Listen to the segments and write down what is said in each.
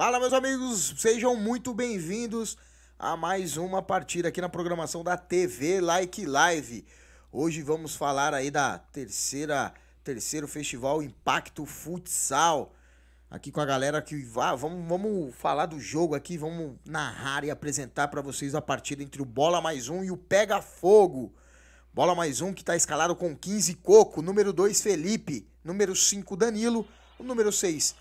Fala, meus amigos, sejam muito bem-vindos a mais uma partida aqui na programação da TV Like Live. Hoje vamos falar aí da terceira terceiro festival Impacto Futsal. Aqui com a galera que vai vamos, vamos falar do jogo aqui, vamos narrar e apresentar para vocês a partida entre o Bola Mais Um e o Pega Fogo. Bola Mais Um que está escalado com 15 Coco, número 2 Felipe, número 5 Danilo, o número 6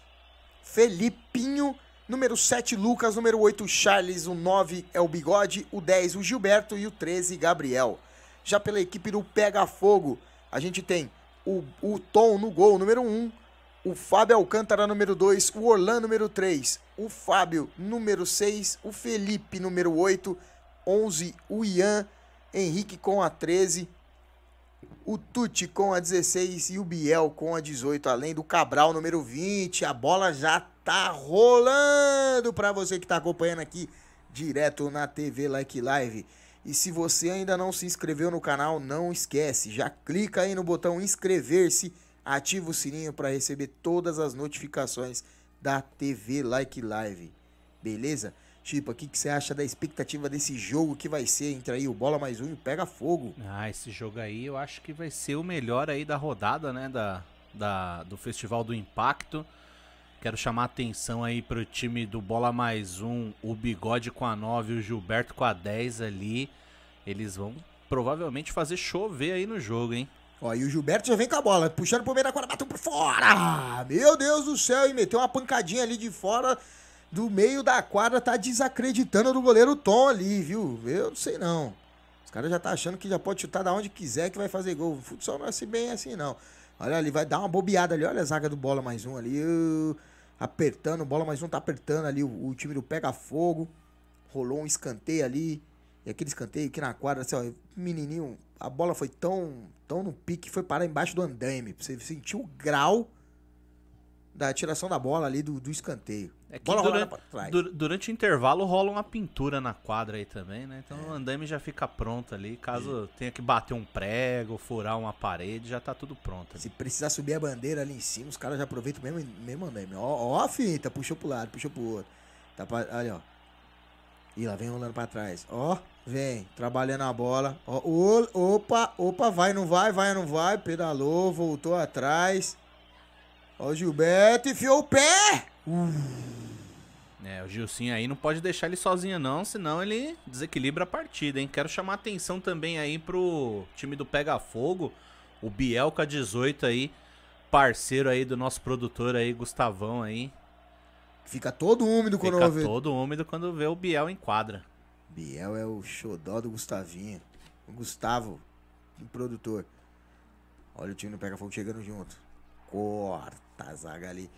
Felipinho Número 7, Lucas. Número 8, Charles. O 9 é o Bigode. O 10, o Gilberto. E o 13, Gabriel. Já pela equipe do Pega Fogo, a gente tem o, o Tom no gol, número 1. O Fábio Alcântara, número 2. O Orlando, número 3. O Fábio, número 6. O Felipe, número 8. 11, o Ian. Henrique com a 13 o Tuti com a 16 e o Biel com a 18, além do Cabral número 20. A bola já tá rolando para você que tá acompanhando aqui direto na TV Like Live. E se você ainda não se inscreveu no canal, não esquece, já clica aí no botão inscrever-se, ativa o sininho para receber todas as notificações da TV Like Live. Beleza? Tipo, o que, você acha da expectativa desse jogo que vai ser entre aí o Bola Mais Um e o Pega Fogo? Ah, esse jogo aí eu acho que vai ser o melhor aí da rodada, né? Da, da, do Festival do Impacto. Quero chamar a atenção aí pro time do Bola Mais Um, o Bigode com a 9 e o Gilberto com a 10 ali. Eles vão provavelmente fazer chover aí no jogo, hein? Ó, e o Gilberto já vem com a bola, puxando pro meio da quadra, bateu por fora! Meu Deus do céu, e meteu uma pancadinha ali de fora do meio da quadra tá desacreditando do goleiro Tom ali, viu? Eu não sei não. Os caras já tá achando que já pode chutar da onde quiser que vai fazer gol. O futsal não é assim bem assim não. Olha ali, vai dar uma bobeada ali. Olha a zaga do bola mais um ali. Uh, apertando, bola mais um tá apertando ali. O, o time do Pega Fogo. Rolou um escanteio ali. E aquele escanteio aqui na quadra, assim, ó, menininho, a bola foi tão, tão no pique, foi parar embaixo do andaime. Você sentiu o grau da atiração da bola ali do, do escanteio. É bola durante, pra trás. durante o intervalo rola uma pintura na quadra aí também, né? Então é. o andame já fica pronto ali. Caso é. tenha que bater um prego, furar uma parede, já tá tudo pronto. Ali. Se precisar subir a bandeira ali em cima, os caras já aproveitam o mesmo, mesmo andame. Ó, ó a fita, puxou pro lado, puxou pro outro. Tá pra, ali, ó. E lá vem rolando pra trás. Ó, vem, trabalhando a bola. Ó, opa, opa, vai, não vai, vai, não vai. Pedalou, voltou atrás. Ó, o Gilberto enfiou o pé. Uh. É, o Gilcinho aí não pode deixar ele sozinho não, senão ele desequilibra a partida, hein? Quero chamar atenção também aí pro time do Pega Fogo, o Bielka 18 aí, parceiro aí do nosso produtor aí, Gustavão aí. Fica todo úmido quando Fica vê. Fica todo úmido quando vê o Biel em quadra. Biel é o xodó do Gustavinho. O Gustavo, o produtor. Olha o time do Pega Fogo chegando junto. Corta tá a zaga ali.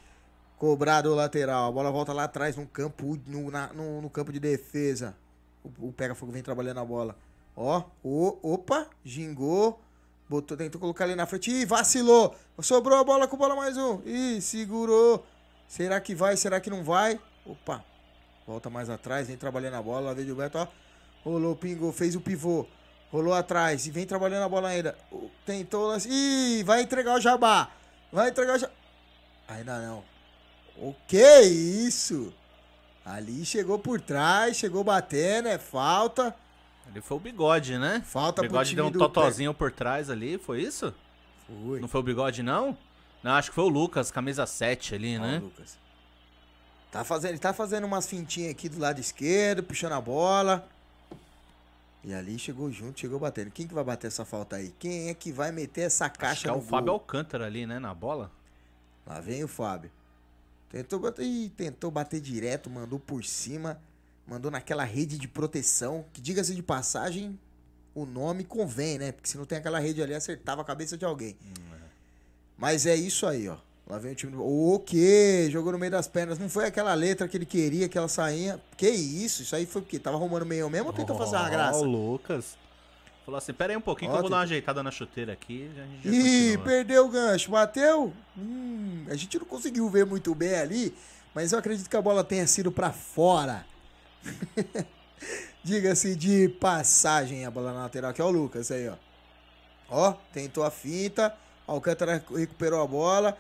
Cobrado o lateral. A bola volta lá atrás no campo, no, na, no, no campo de defesa. O, o Pega Fogo vem trabalhando a bola. Ó, o, opa, gingou. Botou, tentou colocar ali na frente. Ih, vacilou. Sobrou a bola com bola mais um. Ih, segurou. Será que vai? Será que não vai? Opa. Volta mais atrás, vem trabalhando a bola. Lá vem Gilberto, ó. Rolou, pingou, fez o pivô. Rolou atrás e vem trabalhando a bola ainda. Tentou Ih, vai entregar o Jabá. Vai entregar o Jabá. Ainda não. O que é isso? Ali chegou por trás, chegou batendo, é falta. Ali foi o bigode, né? Falta o bigode deu um totozinho por trás ali, foi isso? Foi. Não foi o bigode, não? Não, acho que foi o Lucas, camisa 7 ali, ah, né? O Lucas. Tá fazendo, ele tá fazendo umas fintinhas aqui do lado esquerdo, puxando a bola. E ali chegou junto, chegou batendo. Quem que vai bater essa falta aí? Quem é que vai meter essa caixa acho que é o gol? Fábio Alcântara ali, né, na bola? Lá vem o Fábio. Tentou bater, tentou bater direto, mandou por cima, mandou naquela rede de proteção, que diga-se de passagem, o nome convém, né? Porque se não tem aquela rede ali, acertava a cabeça de alguém. Hum, é. Mas é isso aí, ó. Lá vem o time do... O okay, Jogou no meio das pernas. Não foi aquela letra que ele queria, aquela sainha. Que isso? Isso aí foi porque tava arrumando meio mesmo ou tentou oh, fazer uma graça? Lucas. Falou assim, pera aí um pouquinho que eu vou dar uma ajeitada na chuteira aqui. já Ih, continua. perdeu o gancho. Bateu? Hum, a gente não conseguiu ver muito bem ali, mas eu acredito que a bola tenha sido para fora. Diga-se de passagem a bola na lateral, que é o Lucas aí, ó. Ó, tentou a fita, Alcântara recuperou a bola.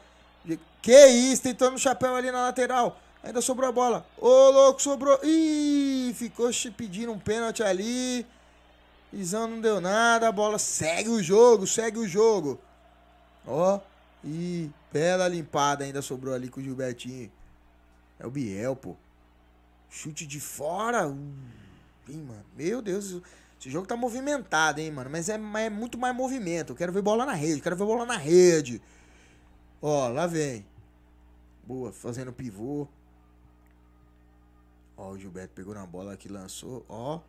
Que isso, tentou no chapéu ali na lateral. Ainda sobrou a bola. Ô, louco, sobrou. Ih, ficou pedindo um pênalti ali. Visão não deu nada, a bola segue o jogo, segue o jogo. Ó, e bela limpada ainda sobrou ali com o Gilbertinho. É o Biel, pô. Chute de fora. Uh, hein, mano. Meu Deus, esse jogo tá movimentado, hein, mano. Mas é, é muito mais movimento. Eu quero ver bola na rede, quero ver bola na rede. Ó, lá vem. Boa, fazendo pivô. Ó, o Gilberto pegou na bola que lançou. Ó,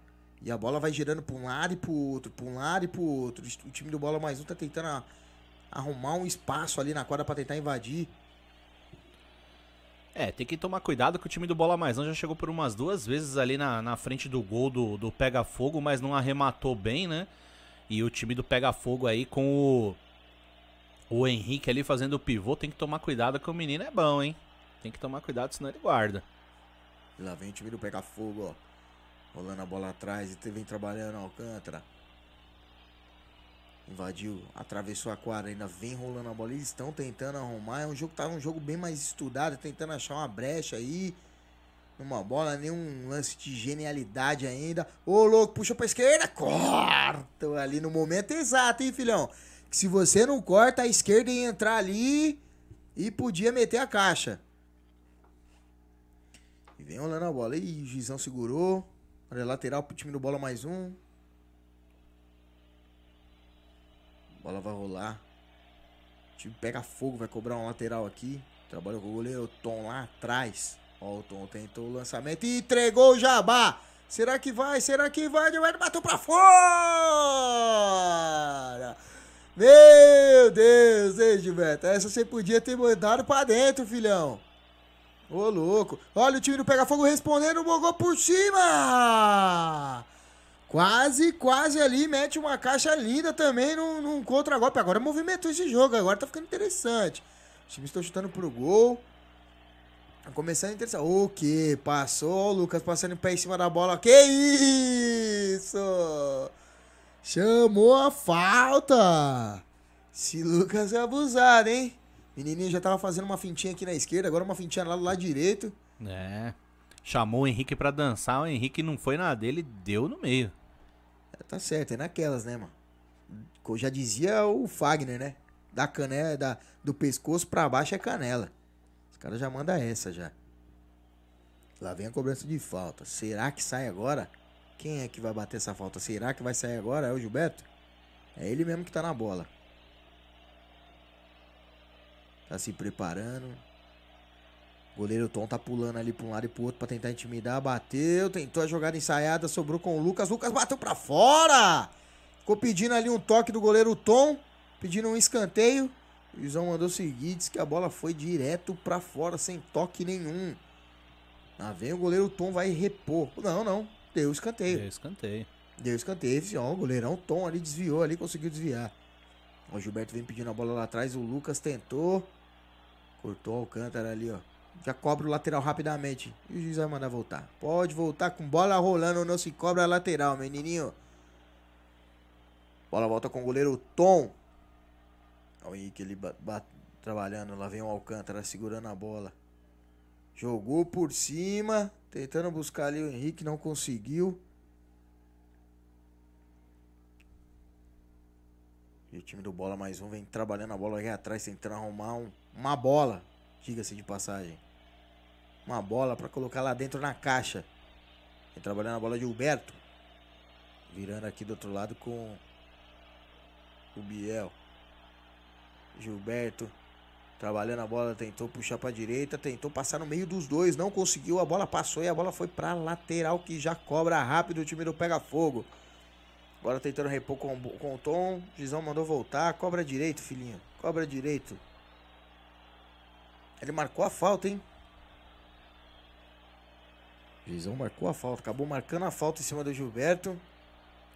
e a bola vai girando para um lado e para outro, para um lado e para outro. O time do Bola Mais Um tá tentando arrumar um espaço ali na quadra para tentar invadir. É, tem que tomar cuidado que o time do Bola Mais Um já chegou por umas duas vezes ali na, na frente do gol do, do Pega Fogo, mas não arrematou bem, né? E o time do Pega Fogo aí com o, o Henrique ali fazendo o pivô, tem que tomar cuidado que o menino é bom, hein? Tem que tomar cuidado, senão ele guarda. E lá vem o time do Pega Fogo, ó rolando a bola atrás e vem trabalhando Alcântara. Invadiu, atravessou a quadra, ainda vem rolando a bola. Eles estão tentando arrumar. É um jogo que tava um jogo bem mais estudado, tentando achar uma brecha aí. Uma bola, nenhum lance de genialidade ainda. Ô, louco, puxa pra esquerda, corta ali no momento exato, hein, filhão? Que se você não corta a esquerda e entrar ali, e podia meter a caixa. E vem rolando a bola. Ih, o Gizão segurou. Olha, lateral pro time do bola mais um. Bola vai rolar. O time pega fogo, vai cobrar um lateral aqui. Trabalha com o goleiro Tom lá atrás. Ó, o Tom tentou o lançamento e entregou o Jabá. Será que vai? Será que vai? o Edward bateu pra fora! Meu Deus, hein, Gilberto? Essa você podia ter mandado pra dentro, filhão. Ô, louco. Olha o time do Pega Fogo respondendo, bogou por cima! Quase, quase ali, mete uma caixa linda também num, num contra-golpe. Agora movimentou esse jogo, agora tá ficando interessante. Os times estão chutando pro gol. Tá começando interessar. O que? Passou, o Lucas passando o pé em cima da bola. Que isso! Chamou a falta! Se Lucas é abusado, hein? Menininho já tava fazendo uma fintinha aqui na esquerda, agora uma fintinha lá do lado direito. É. Chamou o Henrique para dançar, o Henrique não foi na dele, deu no meio. É, tá certo, é naquelas, né, mano? Já dizia o Fagner, né? Da canela, da, do pescoço pra baixo é canela. Os caras já mandam essa já. Lá vem a cobrança de falta. Será que sai agora? Quem é que vai bater essa falta? Será que vai sair agora? É o Gilberto? É ele mesmo que tá na bola. Tá se preparando. goleiro Tom tá pulando ali pra um lado e pro outro pra tentar intimidar. Bateu, tentou a jogada ensaiada, sobrou com o Lucas. Lucas bateu pra fora! Ficou pedindo ali um toque do goleiro Tom, pedindo um escanteio. O Juizão mandou seguir, disse que a bola foi direto pra fora, sem toque nenhum. Lá vem o goleiro Tom, vai repor. Não, não. Deu escanteio. Deu escanteio. Deu escanteio. Ó, o goleirão Tom ali desviou ali, conseguiu desviar. O Gilberto vem pedindo a bola lá atrás, o Lucas tentou. Cortou o Alcântara ali, ó. Já cobra o lateral rapidamente. E o juiz vai mandar voltar. Pode voltar com bola rolando, não se cobra a lateral, menininho. Bola volta com o goleiro Tom. Olha o Henrique ele trabalhando. Lá vem o Alcântara segurando a bola. Jogou por cima. Tentando buscar ali o Henrique, não conseguiu. E o time do Bola mais um vem trabalhando a bola aqui atrás, tentando arrumar um uma bola, diga-se de passagem. Uma bola para colocar lá dentro na caixa. E trabalhando a bola de Gilberto. Virando aqui do outro lado com o Biel. Gilberto trabalhando a bola, tentou puxar para direita, tentou passar no meio dos dois, não conseguiu, a bola passou e a bola foi para lateral que já cobra rápido, o time do pega fogo. Agora tentando repor com, com o Tom, Gizão mandou voltar, cobra direito, filhinho, cobra direito. Ele marcou a falta, hein? Juizão marcou a falta, acabou marcando a falta em cima do Gilberto.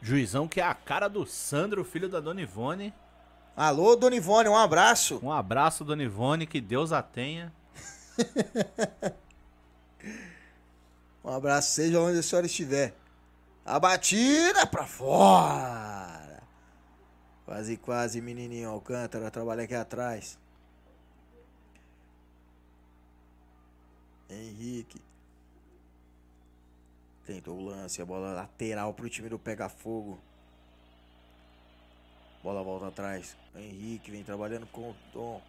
Juizão que é a cara do Sandro, filho da Dona Ivone. Alô, Dona Ivone, um abraço. Um abraço, Dona Ivone, que Deus a tenha. um abraço, seja onde a senhora estiver. A batida pra fora. Quase, quase, menininho Alcântara, trabalha aqui atrás. Henrique. Tentou o lance, a bola lateral para o time do Pega-Fogo. Bola volta atrás. Henrique vem trabalhando com o Tom.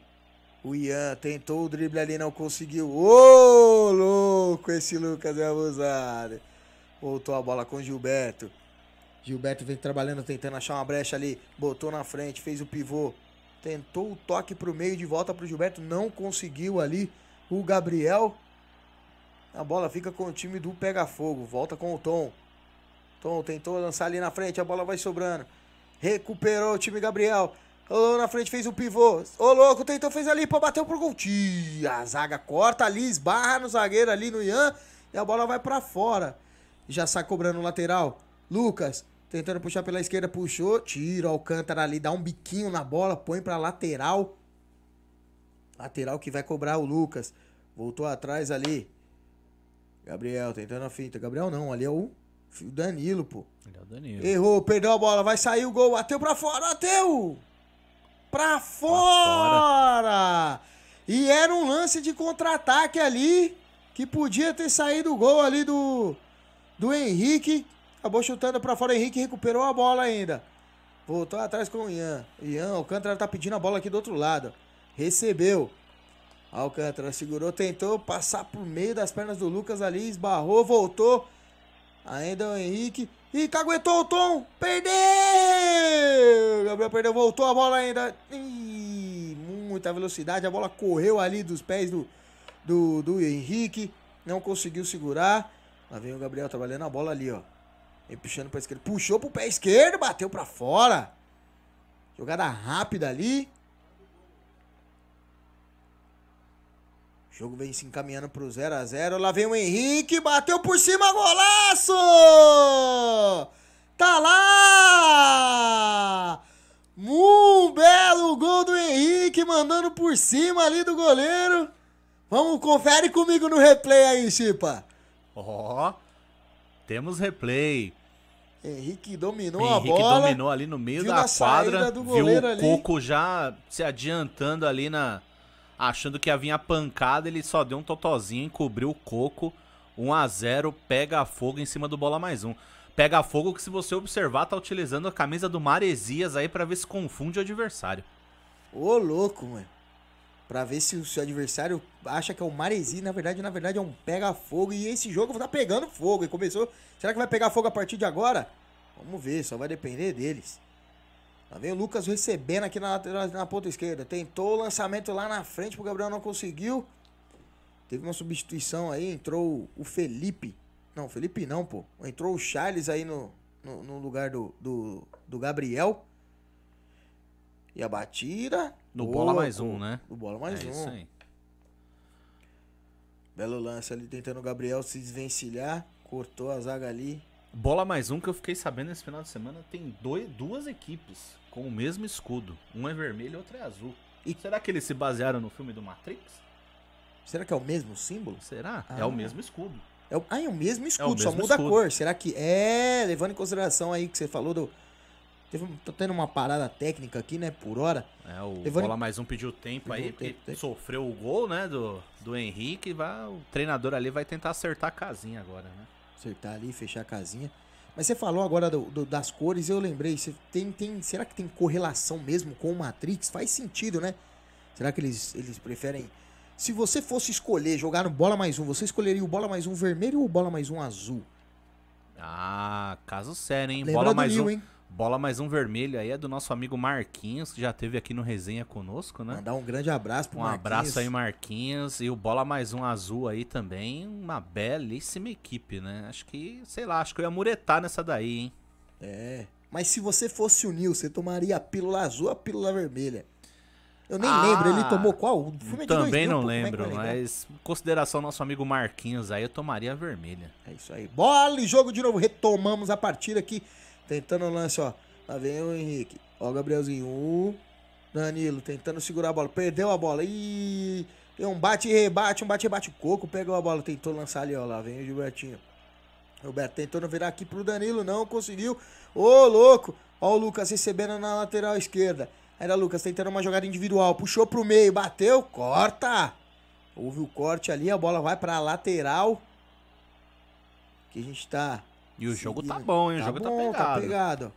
O Ian tentou o drible ali, não conseguiu. Ô, oh, louco, esse Lucas é abusado. Voltou a bola com o Gilberto. Gilberto vem trabalhando, tentando achar uma brecha ali. Botou na frente, fez o pivô. Tentou o toque para o meio de volta para o Gilberto. Não conseguiu ali. O Gabriel a bola fica com o time do Pega Fogo. Volta com o Tom. Tom tentou lançar ali na frente. A bola vai sobrando. Recuperou o time Gabriel. Rolou na frente, fez o pivô. Ô louco, tentou, fez ali, pô, bateu pro gol. Tia, a zaga corta ali, esbarra no zagueiro ali no Ian. E a bola vai para fora. Já sai cobrando o lateral. Lucas, tentando puxar pela esquerda, puxou. Tira o Alcântara ali, dá um biquinho na bola, põe pra lateral. Lateral que vai cobrar o Lucas. Voltou atrás ali. Gabriel, tentando tá a finta. Gabriel não, ali é o Danilo, pô. é o Danilo. Errou, perdeu a bola, vai sair o gol, bateu pra fora, bateu! Pra fora! E era um lance de contra-ataque ali, que podia ter saído o gol ali do, do Henrique. Acabou chutando pra fora, Henrique recuperou a bola ainda. Voltou atrás com o Ian. Ian, o Cantra tá pedindo a bola aqui do outro lado. Recebeu. Alcântara segurou, tentou passar por meio das pernas do Lucas ali, esbarrou, voltou. Ainda o Henrique. e aguentou o tom. Perdeu! Gabriel perdeu, voltou a bola ainda. Ih, muita velocidade. A bola correu ali dos pés do, do, do Henrique. Não conseguiu segurar. Lá vem o Gabriel trabalhando a bola ali, ó. E puxando para esquerda. Puxou pro pé esquerdo, bateu para fora. Jogada rápida ali. O jogo vem se encaminhando pro 0 a 0 Lá vem o Henrique, bateu por cima, golaço! Tá lá! Um belo gol do Henrique, mandando por cima ali do goleiro. Vamos, confere comigo no replay aí, Chipa. Ó, oh, temos replay. Henrique dominou Henrique a bola. Henrique dominou ali no meio da quadra. Viu o Coco já se adiantando ali na, achando que ia vir a pancada, ele só deu um totozinho, cobriu o coco. 1 a 0 pega fogo em cima do bola mais um. Pega fogo que se você observar tá utilizando a camisa do Maresias aí para ver se confunde o adversário. Ô louco, mano. Pra ver se o seu adversário acha que é o Maresi, na verdade, na verdade é um pega-fogo. E esse jogo tá pegando fogo. E começou. Será que vai pegar fogo a partir de agora? Vamos ver, só vai depender deles. Lá vem o Lucas recebendo aqui na, lateral na ponta esquerda. Tentou o lançamento lá na frente, o Gabriel não conseguiu. Teve uma substituição aí, entrou o Felipe. Não, Felipe não, pô. Entrou o Charles aí no, no, no lugar do, do, do Gabriel. E a batida. No bola mais um, né? No bola mais é um. Isso aí. Belo lance ali tentando o Gabriel se desvencilhar. Cortou a zaga ali. Bola mais um que eu fiquei sabendo esse final de semana tem dois, duas equipes com o mesmo escudo. Um é vermelho e outro é azul. E será que eles se basearam no filme do Matrix? Será que é o mesmo símbolo? Será? É ah, é o mesmo escudo. É o, ah, é o mesmo escudo, é o mesmo só muda escudo. a cor. Será que é, levando em consideração aí que você falou do Teve, tô tendo uma parada técnica aqui, né, por hora. É, o levando... Bola mais um pediu tempo pediu aí, tempo, porque tempo. sofreu o gol, né, do, do Henrique. Vai, o treinador ali vai tentar acertar a casinha agora, né? Acertar ali, fechar a casinha. Mas você falou agora do, do, das cores, eu lembrei, você tem, tem, será que tem correlação mesmo com o Matrix? Faz sentido, né? Será que eles, eles preferem. Se você fosse escolher jogar no bola mais um, você escolheria o bola mais um vermelho ou o bola mais um azul? Ah, caso sério, hein? Lembra bola mais um. Hein? Bola mais um vermelho aí é do nosso amigo Marquinhos, que já teve aqui no resenha conosco, né? Mandar um grande abraço pro um Marquinhos. Um abraço aí, Marquinhos. E o Bola mais um azul aí também. Uma belíssima equipe, né? Acho que, sei lá, acho que eu ia muretar nessa daí, hein? É. Mas se você fosse o Nil, você tomaria a pílula azul ou a pílula vermelha? Eu nem ah, lembro, ele tomou qual? É também não mil, é lembro, é mas consideração ao nosso amigo Marquinhos aí, eu tomaria a vermelha. É isso aí. Bola e jogo de novo, retomamos a partida aqui. Tentando o lance, ó. Lá vem o Henrique. Ó, o Gabrielzinho. Um. Uh, Danilo tentando segurar a bola. Perdeu a bola. Ih. Tem um bate e rebate, um bate e rebate. Coco pegou a bola, tentou lançar ali, ó. Lá vem o Gilbertinho. Roberto tentando virar aqui pro Danilo, não conseguiu. Ô, louco! Ó o Lucas recebendo na lateral esquerda. Era Lucas tentando uma jogada individual. Puxou pro meio, bateu, corta! Houve o corte ali, a bola vai pra lateral. Que a gente tá e o seguindo. jogo tá bom, hein? O tá jogo tá bom, tá pegado. Tá pegado.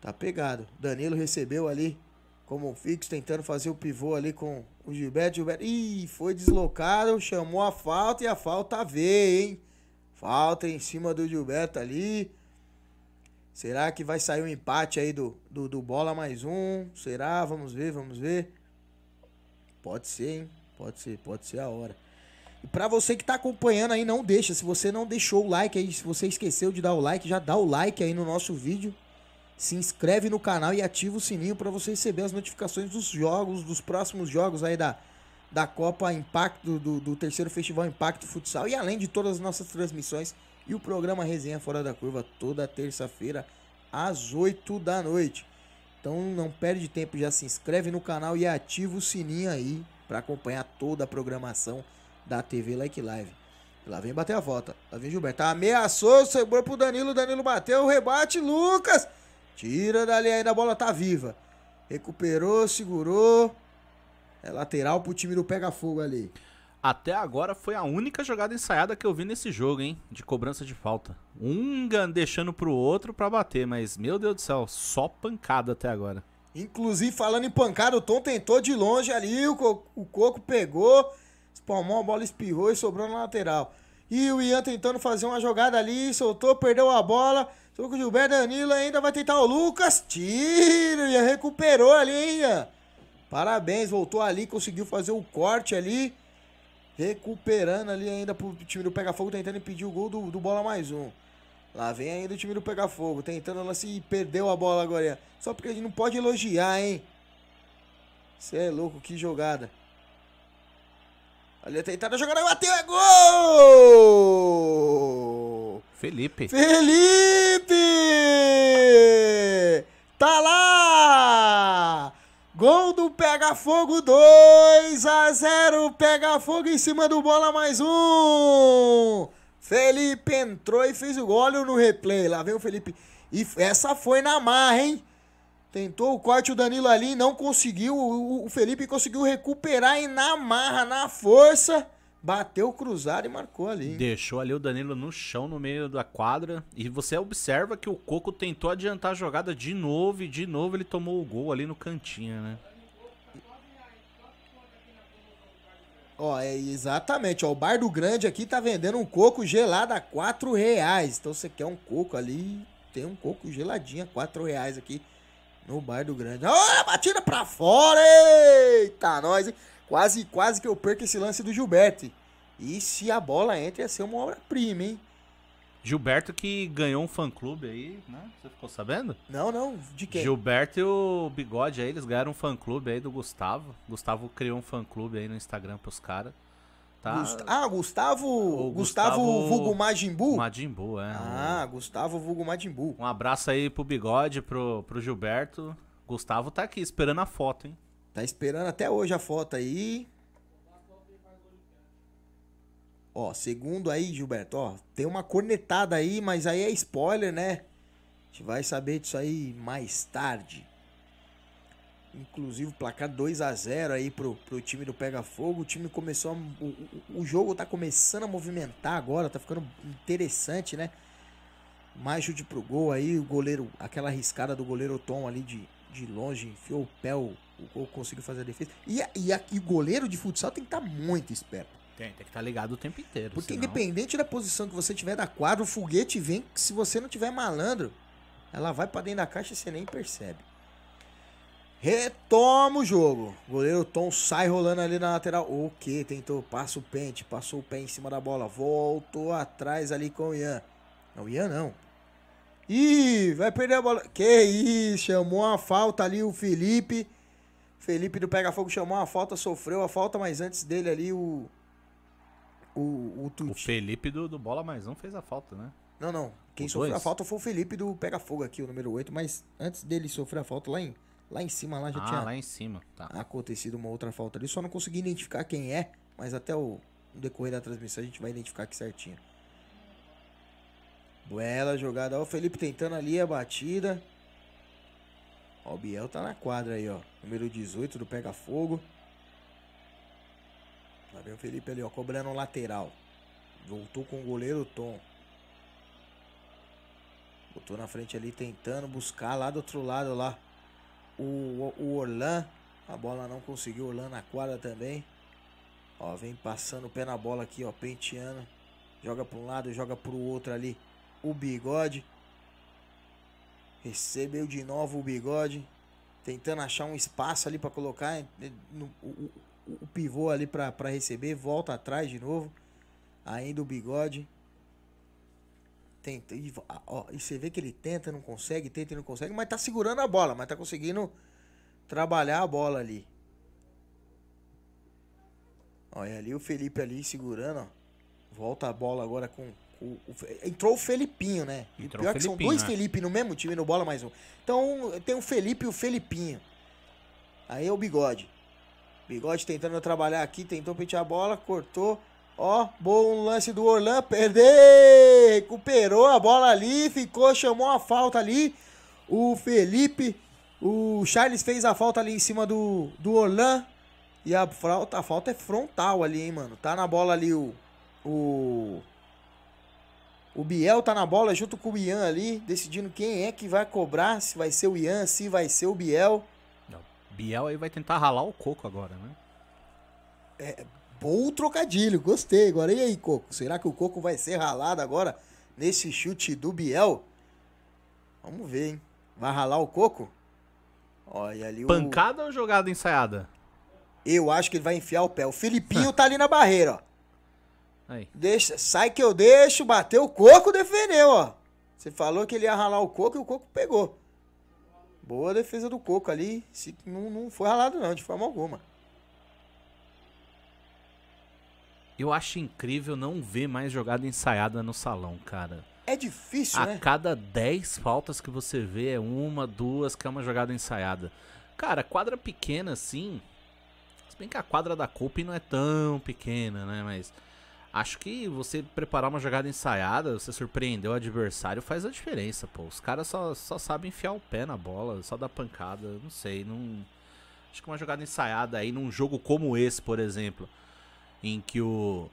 Tá pegado. Danilo recebeu ali como um fixo, tentando fazer o pivô ali com o Gilberto. Gilberto. Ih, foi deslocado, chamou a falta e a falta veio, hein? Falta em cima do Gilberto ali. Será que vai sair um empate aí do, do, do bola mais um? Será? Vamos ver, vamos ver. Pode ser, hein? Pode ser, pode ser a hora. E para você que tá acompanhando aí, não deixa. Se você não deixou o like aí, se você esqueceu de dar o like, já dá o like aí no nosso vídeo. Se inscreve no canal e ativa o sininho para você receber as notificações dos jogos, dos próximos jogos aí da, da Copa Impacto, do, do terceiro Festival Impacto Futsal. E além de todas as nossas transmissões e o programa Resenha Fora da Curva toda terça-feira às 8 da noite. Então não perde tempo, já se inscreve no canal e ativa o sininho aí para acompanhar toda a programação da TV Like Live. Lá vem bater a volta. Lá vem Gilberto. Ameaçou, sobrou pro Danilo. Danilo bateu, rebate, Lucas. Tira dali ainda, a bola tá viva. Recuperou, segurou. É lateral pro time do Pega Fogo ali. Até agora foi a única jogada ensaiada que eu vi nesse jogo, hein? De cobrança de falta. Um deixando pro outro pra bater, mas meu Deus do céu, só pancada até agora. Inclusive, falando em pancada, o Tom tentou de longe ali, o, co o Coco pegou. Espalmou, a bola espirrou e sobrou na lateral. E o Ian tentando fazer uma jogada ali, soltou, perdeu a bola. Sobrou com o Gilberto Danilo, ainda vai tentar o Lucas. Tiro, Ian recuperou ali, hein, Ian? Parabéns, voltou ali, conseguiu fazer o corte ali. Recuperando ali ainda pro time do Pega Fogo, tentando impedir o gol do, do bola mais um. Lá vem ainda o time do Pega Fogo, tentando lance e perdeu a bola agora. Só porque a gente não pode elogiar, hein? Você é louco, que jogada. Olha a tentada, jogada, bateu, é gol! Felipe. Felipe! Tá lá! Gol do Pega Fogo 2 a 0. Pega Fogo em cima do bola mais um. Felipe entrou e fez o gol. Olha no replay. Lá vem o Felipe. E essa foi na marra, hein? Tentou o corte o Danilo ali, não conseguiu. O Felipe conseguiu recuperar e na marra, na força, bateu cruzado e marcou ali. Hein? Deixou ali o Danilo no chão, no meio da quadra. E você observa que o Coco tentou adiantar a jogada de novo e de novo ele tomou o gol ali no cantinho, né? Ó, é exatamente, ó, o Bar do Grande aqui tá vendendo um coco gelado a 4 reais. Então você quer um coco ali, tem um coco geladinho a 4 reais aqui no bairro do Grande. Olha, batida pra fora! Eita, nós, hein? Quase, quase que eu perco esse lance do Gilberto. E se a bola entra, ia ser uma obra-prima, hein? Gilberto que ganhou um fã-clube aí, né? Você ficou sabendo? Não, não. De quem? Gilberto e o Bigode aí, eles ganharam um fã-clube aí do Gustavo. Gustavo criou um fã-clube aí no Instagram pros caras. Tá. Gust ah, Gustavo, o Gustavo. Gustavo Vulgo Majin Buu? é. Ah, Gustavo Vulgo Majin Buu. Um abraço aí pro Bigode, pro, pro Gilberto. Gustavo tá aqui esperando a foto, hein? Tá esperando até hoje a foto aí. Ó, segundo aí, Gilberto, ó, tem uma cornetada aí, mas aí é spoiler, né? A gente vai saber disso aí mais tarde inclusive placar 2 a 0 aí pro, pro time do Pega Fogo. O time começou a, o, o jogo tá começando a movimentar agora, tá ficando interessante, né? Mais chute pro gol aí, o goleiro, aquela arriscada do goleiro Tom ali de, de longe, enfiou o pé, o, o gol conseguiu fazer a defesa. E, e, e o goleiro de futsal tem que estar tá muito esperto. Tem, tem que estar tá ligado o tempo inteiro. Porque senão... independente da posição que você tiver da quadra, o foguete vem, se você não tiver malandro, ela vai para dentro da caixa e você nem percebe. Retoma o jogo. goleiro Tom sai rolando ali na lateral. O que? Tentou, passa o pente, passou o pé em cima da bola. Voltou atrás ali com o Ian. Não, o Ian não. Ih, vai perder a bola. Que isso, chamou a falta ali o Felipe. Felipe do Pega Fogo chamou a falta, sofreu a falta, mas antes dele ali o. O, o, o Felipe do, do Bola Mais Um fez a falta, né? Não, não. Quem sofreu dois? a falta foi o Felipe do Pega Fogo aqui, o número 8, mas antes dele sofrer a falta lá em Lá em cima lá já ah, tinha lá em cima, tá. acontecido uma outra falta ali. Só não consegui identificar quem é, mas até o decorrer da transmissão a gente vai identificar aqui certinho. Bela jogada. Ó, o Felipe tentando ali a batida. Ó, o Biel tá na quadra aí, ó. Número 18 do Pega Fogo. Lá vem o Felipe ali, ó, cobrando o lateral. Voltou com o goleiro Tom. Botou na frente ali, tentando buscar lá do outro lado lá o, o Orlan. A bola não conseguiu. Orlan na quadra também. Ó, vem passando o pé na bola aqui, ó. Penteando. Joga para um lado, joga para o outro ali. O bigode. Recebeu de novo o bigode. Tentando achar um espaço ali para colocar. No, o, o pivô ali para receber. Volta atrás de novo. Ainda o bigode tenta. E, ó, e você vê que ele tenta, não consegue, tenta e não consegue, mas tá segurando a bola, mas tá conseguindo trabalhar a bola ali. Olha ali o Felipe ali segurando, ó. Volta a bola agora com. O, o, entrou o Felipinho, né? entrou pior que são dois né? Felipe no mesmo time no bola mais um. Então tem o Felipe e o Felipinho. Aí é o bigode. Bigode tentando trabalhar aqui, tentou pentear a bola, cortou. Ó, bom lance do Orlan, perdeu, recuperou a bola ali, ficou, chamou a falta ali. O Felipe, o Charles fez a falta ali em cima do, do Orlan. E a falta, a falta é frontal ali, hein, mano. Tá na bola ali o, o o Biel tá na bola junto com o Ian ali, decidindo quem é que vai cobrar, se vai ser o Ian, se vai ser o Biel. Não, Biel aí vai tentar ralar o coco agora, né? É, Bom trocadilho, gostei. Agora e aí, Coco? Será que o Coco vai ser ralado agora nesse chute do Biel? Vamos ver, hein? Vai ralar o Coco? Olha ali o... Pancada ou jogada ensaiada? Eu acho que ele vai enfiar o pé. O Filipinho tá ali na barreira, ó. Aí. Deixa, sai que eu deixo, bateu o coco, defendeu, ó. Você falou que ele ia ralar o coco e o coco pegou. Boa defesa do coco ali. Se, não, não foi ralado, não, de forma alguma. Eu acho incrível não ver mais jogada ensaiada no salão, cara. É difícil, a né? A cada 10 faltas que você vê é uma, duas, que é uma jogada ensaiada. Cara, quadra pequena assim. Se bem que a quadra da Copa não é tão pequena, né? Mas acho que você preparar uma jogada ensaiada, você surpreender o adversário, faz a diferença, pô. Os caras só, só sabem enfiar o pé na bola, só dar pancada. Não sei, não. Acho que uma jogada ensaiada aí num jogo como esse, por exemplo em que o,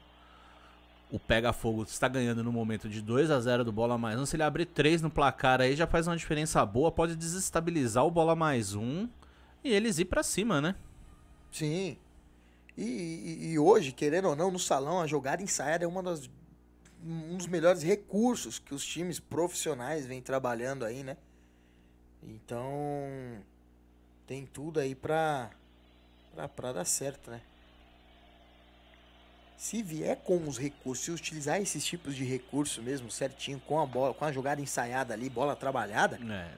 o Pega Fogo está ganhando no momento de 2 a 0 do Bola Mais Um. Se ele abrir 3 no placar aí, já faz uma diferença boa, pode desestabilizar o Bola Mais um, e eles ir para cima, né? Sim. E, e, e, hoje, querendo ou não, no salão, a jogada ensaiada é uma das, um dos melhores recursos que os times profissionais vêm trabalhando aí, né? Então, tem tudo aí para pra, pra dar certo, né? se vier com os recursos, se utilizar esses tipos de recursos mesmo certinho, com a bola, com a jogada ensaiada ali, bola trabalhada, é,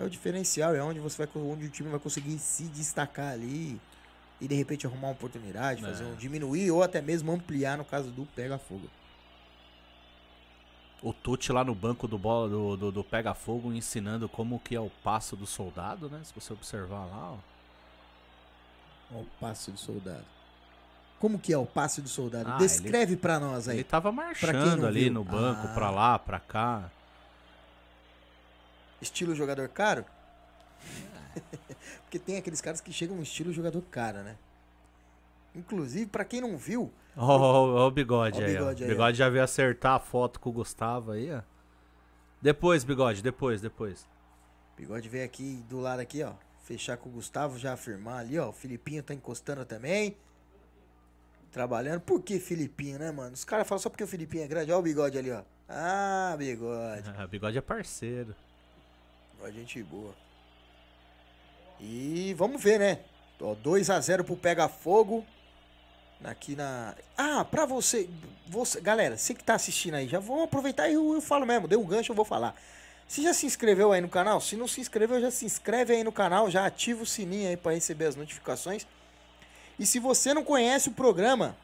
é o diferencial, é onde você vai, onde o time vai conseguir se destacar ali e de repente arrumar uma oportunidade, é. fazer um diminuir ou até mesmo ampliar no caso do pega fogo. O Tuti lá no banco do bola do, do, do pega fogo ensinando como que é o passo do soldado, né? Se você observar lá, ó. O passo do soldado. Como que é o passe do soldado? Ah, Descreve para nós aí. Ele tava marchando ali viu. no banco, ah. para lá, para cá. Estilo jogador caro? Porque tem aqueles caras que chegam no estilo jogador caro, né? Inclusive, para quem não viu. Ó, oh, oh, o bigode, oh, aí, bigode aí. O bigode já veio acertar a foto com o Gustavo aí, ó. Depois, bigode, depois, depois. Bigode veio aqui do lado aqui, ó. Fechar com o Gustavo, já afirmar ali, ó. O Filipinho tá encostando também trabalhando. Por que Filipinho, né, mano? Os caras falam só porque o Filipinho é grande. Olha o bigode ali, ó. Ah, bigode. Ah, bigode é parceiro. Ó, é gente boa. E vamos ver, né? 2x0 pro Pega Fogo. Aqui na. Ah, pra você. você galera, você que tá assistindo aí, já vamos aproveitar e eu, eu falo mesmo. Deu um gancho, eu vou falar. Você já se inscreveu aí no canal? Se não se inscreveu, já se inscreve aí no canal, já ativa o sininho aí para receber as notificações. E se você não conhece o programa,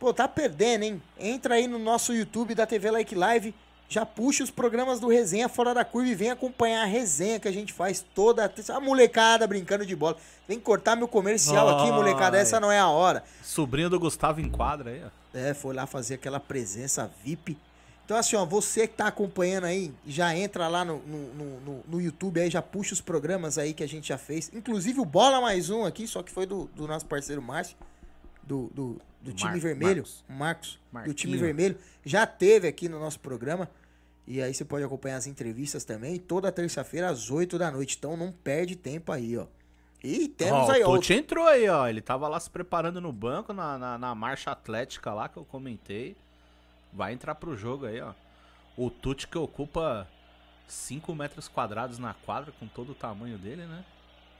pô, tá perdendo, hein? Entra aí no nosso YouTube da TV Like Live, já puxa os programas do Resenha Fora da Curva e vem acompanhar a resenha que a gente faz toda a, a molecada brincando de bola. Vem cortar meu comercial Ai. aqui, molecada, essa não é a hora. Sobrinho do Gustavo enquadra aí, ó. É, foi lá fazer aquela presença VIP então, assim, ó, você que tá acompanhando aí, já entra lá no, no, no, no, YouTube aí, já puxa os programas aí que a gente já fez. Inclusive o Bola Mais Um aqui, só que foi do, do nosso parceiro Márcio, do, do, do time vermelho. Marcos. Marcos do time vermelho. Já teve aqui no nosso programa. E aí você pode acompanhar as entrevistas também, toda terça-feira às 8 da noite. Então não perde tempo aí, ó. E temos oh, aí, ó. O entrou aí, ó. Ele tava lá se preparando no banco, na, na, na marcha atlética lá que eu comentei vai entrar pro jogo aí, ó. O Tuti que ocupa 5 metros quadrados na quadra com todo o tamanho dele, né?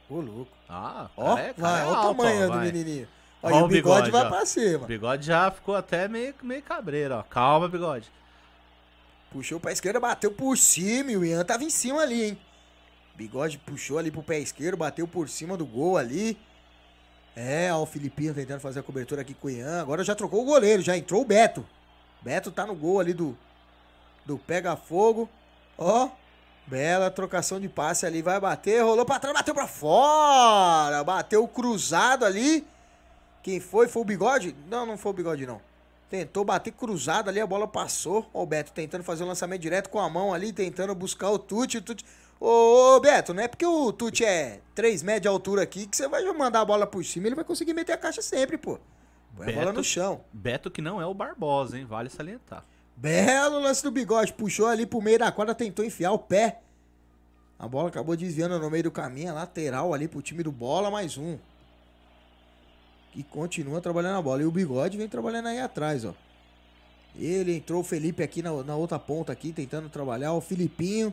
Ô, louco. Ah, ó, é, vai, é olha o tamanho ó, do menininho. Olha, o bigode, bigode vai ó. pra cima. O bigode já ficou até meio, meio cabreiro, ó. Calma, bigode. Puxou pra esquerda, bateu por cima e o Ian tava em cima ali, hein? Bigode puxou ali pro pé esquerdo, bateu por cima do gol ali. É, ó, o Filipinho tentando fazer a cobertura aqui com o Ian. Agora já trocou o goleiro, já entrou o Beto. Beto tá no gol ali do, do Pega Fogo. Ó, bela trocação de passe ali. Vai bater, rolou pra trás, bateu pra fora. Bateu cruzado ali. Quem foi? Foi o Bigode? Não, não foi o Bigode, não. Tentou bater cruzado ali, a bola passou. Ó, o Beto tentando fazer o lançamento direto com a mão ali, tentando buscar o Tuti. O Ô, Beto, não é porque o Tuti é 3 metros de altura aqui que você vai mandar a bola por cima ele vai conseguir meter a caixa sempre, pô. Beto, bola no chão. Beto que não é o Barbosa, hein? Vale salientar. Belo lance do bigode. Puxou ali pro meio da quadra, tentou enfiar o pé. A bola acabou desviando no meio do caminho. É lateral ali pro time do bola, mais um. E continua trabalhando a bola. E o bigode vem trabalhando aí atrás, ó. Ele entrou o Felipe aqui na, na outra ponta aqui, tentando trabalhar. O Filipinho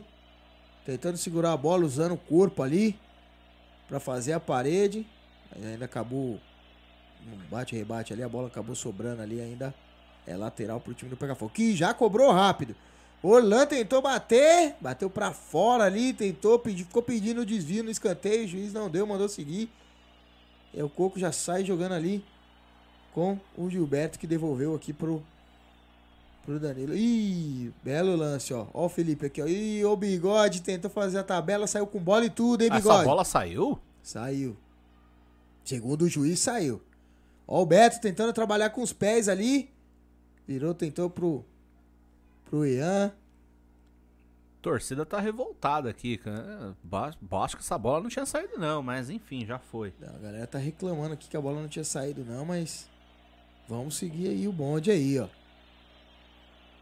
tentando segurar a bola, usando o corpo ali para fazer a parede. Aí ainda acabou um bate rebate ali, a bola acabou sobrando ali ainda. É lateral pro time do Pegafogo, que já cobrou rápido. Orlan tentou bater, bateu para fora ali, tentou ficou pedindo desvio no escanteio, o juiz não deu, mandou seguir. é o Coco já sai jogando ali com o Gilberto que devolveu aqui pro pro Danilo. Ih, belo lance, ó. Ó o Felipe aqui, ó. Ih, o Bigode tentou fazer a tabela, saiu com bola e tudo, hein, Bigode? Essa bola saiu? Saiu. Segundo o juiz, saiu. Ó, o Beto tentando trabalhar com os pés ali. Virou, tentou pro, pro Ian. Torcida tá revoltada aqui, cara. Acho que essa bola não tinha saído, não, mas enfim, já foi. Não, a galera tá reclamando aqui que a bola não tinha saído, não, mas. Vamos seguir aí o bonde aí, ó.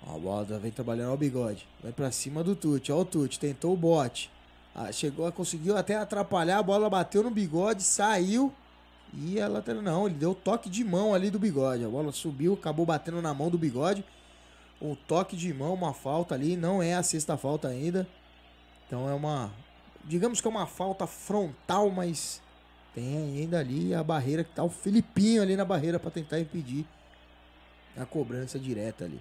a bola tá vem trabalhando o bigode. Vai para cima do Tute. Ó, o Tute tentou o bote. Ah, chegou, conseguiu até atrapalhar. A bola bateu no bigode, saiu. E a lateral, tá não, ele deu toque de mão ali do bigode. A bola subiu, acabou batendo na mão do bigode. Um toque de mão, uma falta ali. Não é a sexta falta ainda. Então é uma. Digamos que é uma falta frontal, mas tem ainda ali a barreira que tá o Filipinho ali na barreira para tentar impedir a cobrança direta ali.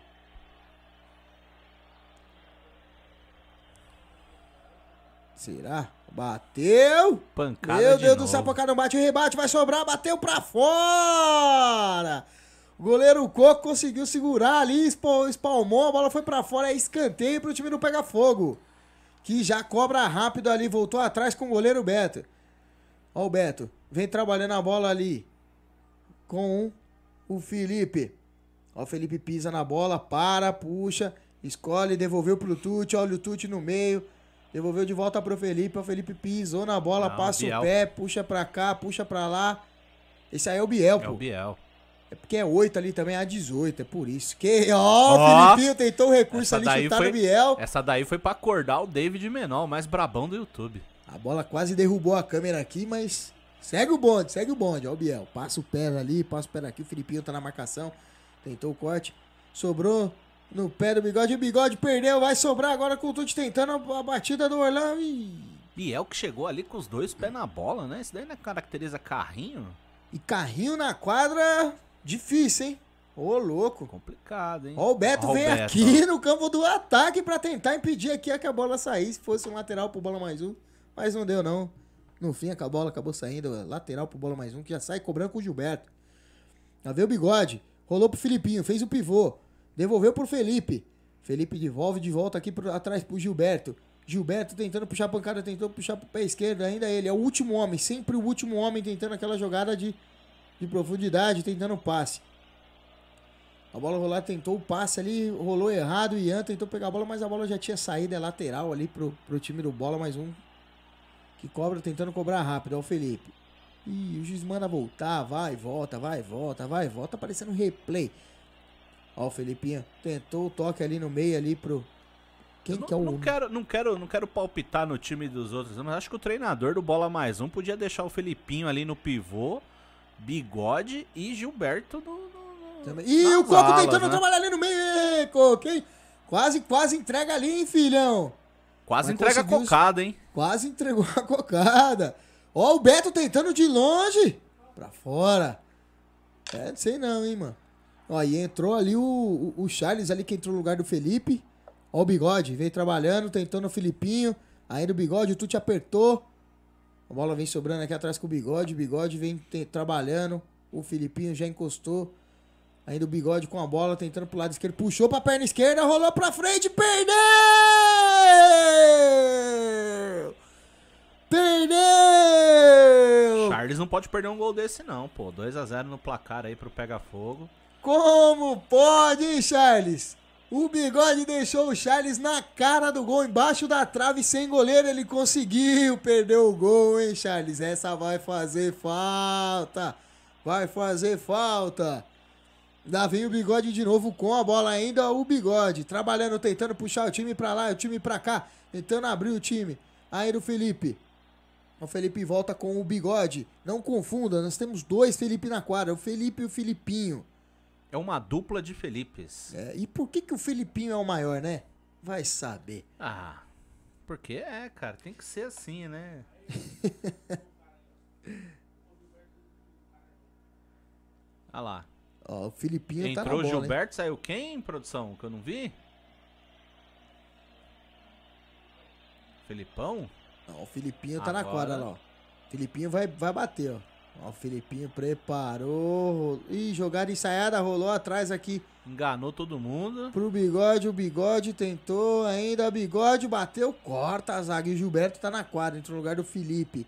Será? Bateu! Pancada Meu de Deus novo. do céu, pancada não bate, o rebate vai sobrar, bateu pra fora! O goleiro Coco conseguiu segurar ali, espalmou, a bola foi pra fora, é escanteio pro time não pegar fogo. Que já cobra rápido ali, voltou atrás com o goleiro Beto. Ó o Beto, vem trabalhando a bola ali com o Felipe. Ó o Felipe pisa na bola, para, puxa, escolhe, devolveu pro Tute, olha o Tute no meio Devolveu de volta pro Felipe, o Felipe pisou na bola, Não, passa Biel. o pé, puxa pra cá, puxa pra lá. Esse aí é o Biel, pô. É o Biel. É porque é 8 ali também, é a 18, é por isso. Que, ó, oh, oh, tentou o um recurso ali, chutar o Biel. Essa daí foi pra acordar o David Menor, o mais brabão do YouTube. A bola quase derrubou a câmera aqui, mas segue o bonde, segue o bonde, ó o Biel. Passa o pé ali, passa o pé aqui, o Felipinho tá na marcação, tentou o corte, sobrou no pé do bigode. O bigode perdeu, vai sobrar agora com o Tuti tentando a batida do Orlando. E... Biel é que chegou ali com os dois pés na bola, né? Isso daí não caracteriza carrinho. E carrinho na quadra, difícil, hein? Ô, louco. Complicado, hein? Ó, o Beto Ó, vem Beto. aqui no campo do ataque para tentar impedir aqui que a bola saísse. Se fosse um lateral pro bola mais um, mas não deu, não. No fim, a bola acabou saindo. Lateral pro bola mais um, que já sai cobrando com o Gilberto. Já veio o bigode. Rolou pro Filipinho, fez o pivô. Devolveu pro Felipe. Felipe devolve de volta aqui pro, atrás pro Gilberto. Gilberto tentando puxar a pancada, tentou puxar pro pé esquerdo, ainda ele. É o último homem, sempre o último homem tentando aquela jogada de, de profundidade, tentando passe. A bola rolar, tentou o passe ali, rolou errado. O Ian tentou pegar a bola, mas a bola já tinha saído é lateral ali pro, pro time do bola. Mais um que cobra, tentando cobrar rápido, é o Felipe. E o juiz manda voltar, vai, volta, vai, volta, vai, volta, aparecendo replay. Ó, o Felipinho tentou o toque ali no meio ali pro. Quem não, que é o. Não quero, não, quero, não quero palpitar no time dos outros, mas acho que o treinador do Bola Mais Um podia deixar o Felipinho ali no pivô, bigode e Gilberto no. no, e o Coco tentando né? trabalhar ali no meio, Coco, hein? Quase, quase entrega ali, hein, filhão? Quase mas entrega a cocada, hein? Quase entregou a cocada. Ó, o Beto tentando de longe. Pra fora. É, não sei não, hein, mano. Aí entrou ali o, o, o Charles ali que entrou no lugar do Felipe. Ó o bigode, veio trabalhando, tentando o Filipinho. Ainda o bigode, o te apertou. A bola vem sobrando aqui atrás com o bigode. O bigode vem trabalhando. O Filipinho já encostou. Ainda o bigode com a bola, tentando pro lado esquerdo. Puxou pra perna esquerda, rolou pra frente, perdeu! Perdeu! Charles não pode perder um gol desse, não, pô. 2 a 0 no placar aí pro Pega Fogo. Como pode, hein, Charles? O bigode deixou o Charles na cara do gol, embaixo da trave, sem goleiro. Ele conseguiu perder o gol, hein, Charles? Essa vai fazer falta. Vai fazer falta. Lá vem o bigode de novo com a bola ainda. O bigode trabalhando, tentando puxar o time pra lá, o time pra cá. Tentando abrir o time. Aí o Felipe. O Felipe volta com o bigode. Não confunda, nós temos dois Felipe na quadra: o Felipe e o Filipinho. É uma dupla de Felipes. É, e por que, que o Felipinho é o maior, né? Vai saber. Ah, porque é, cara, tem que ser assim, né? ah lá. Ó, o felipinho Entrou tá na o Gilberto, hein? saiu quem, produção? Que eu não vi? Felipão? Não, o Filipinho tá Agora... na quadra lá, ó. O Filipinho vai, vai bater, ó. Ó, o Filipinho preparou. Ih, jogada ensaiada, rolou atrás aqui. Enganou todo mundo. Pro bigode, o bigode tentou. Ainda bigode bateu, corta a zaga. E o Gilberto tá na quadra, entrou no lugar do Felipe.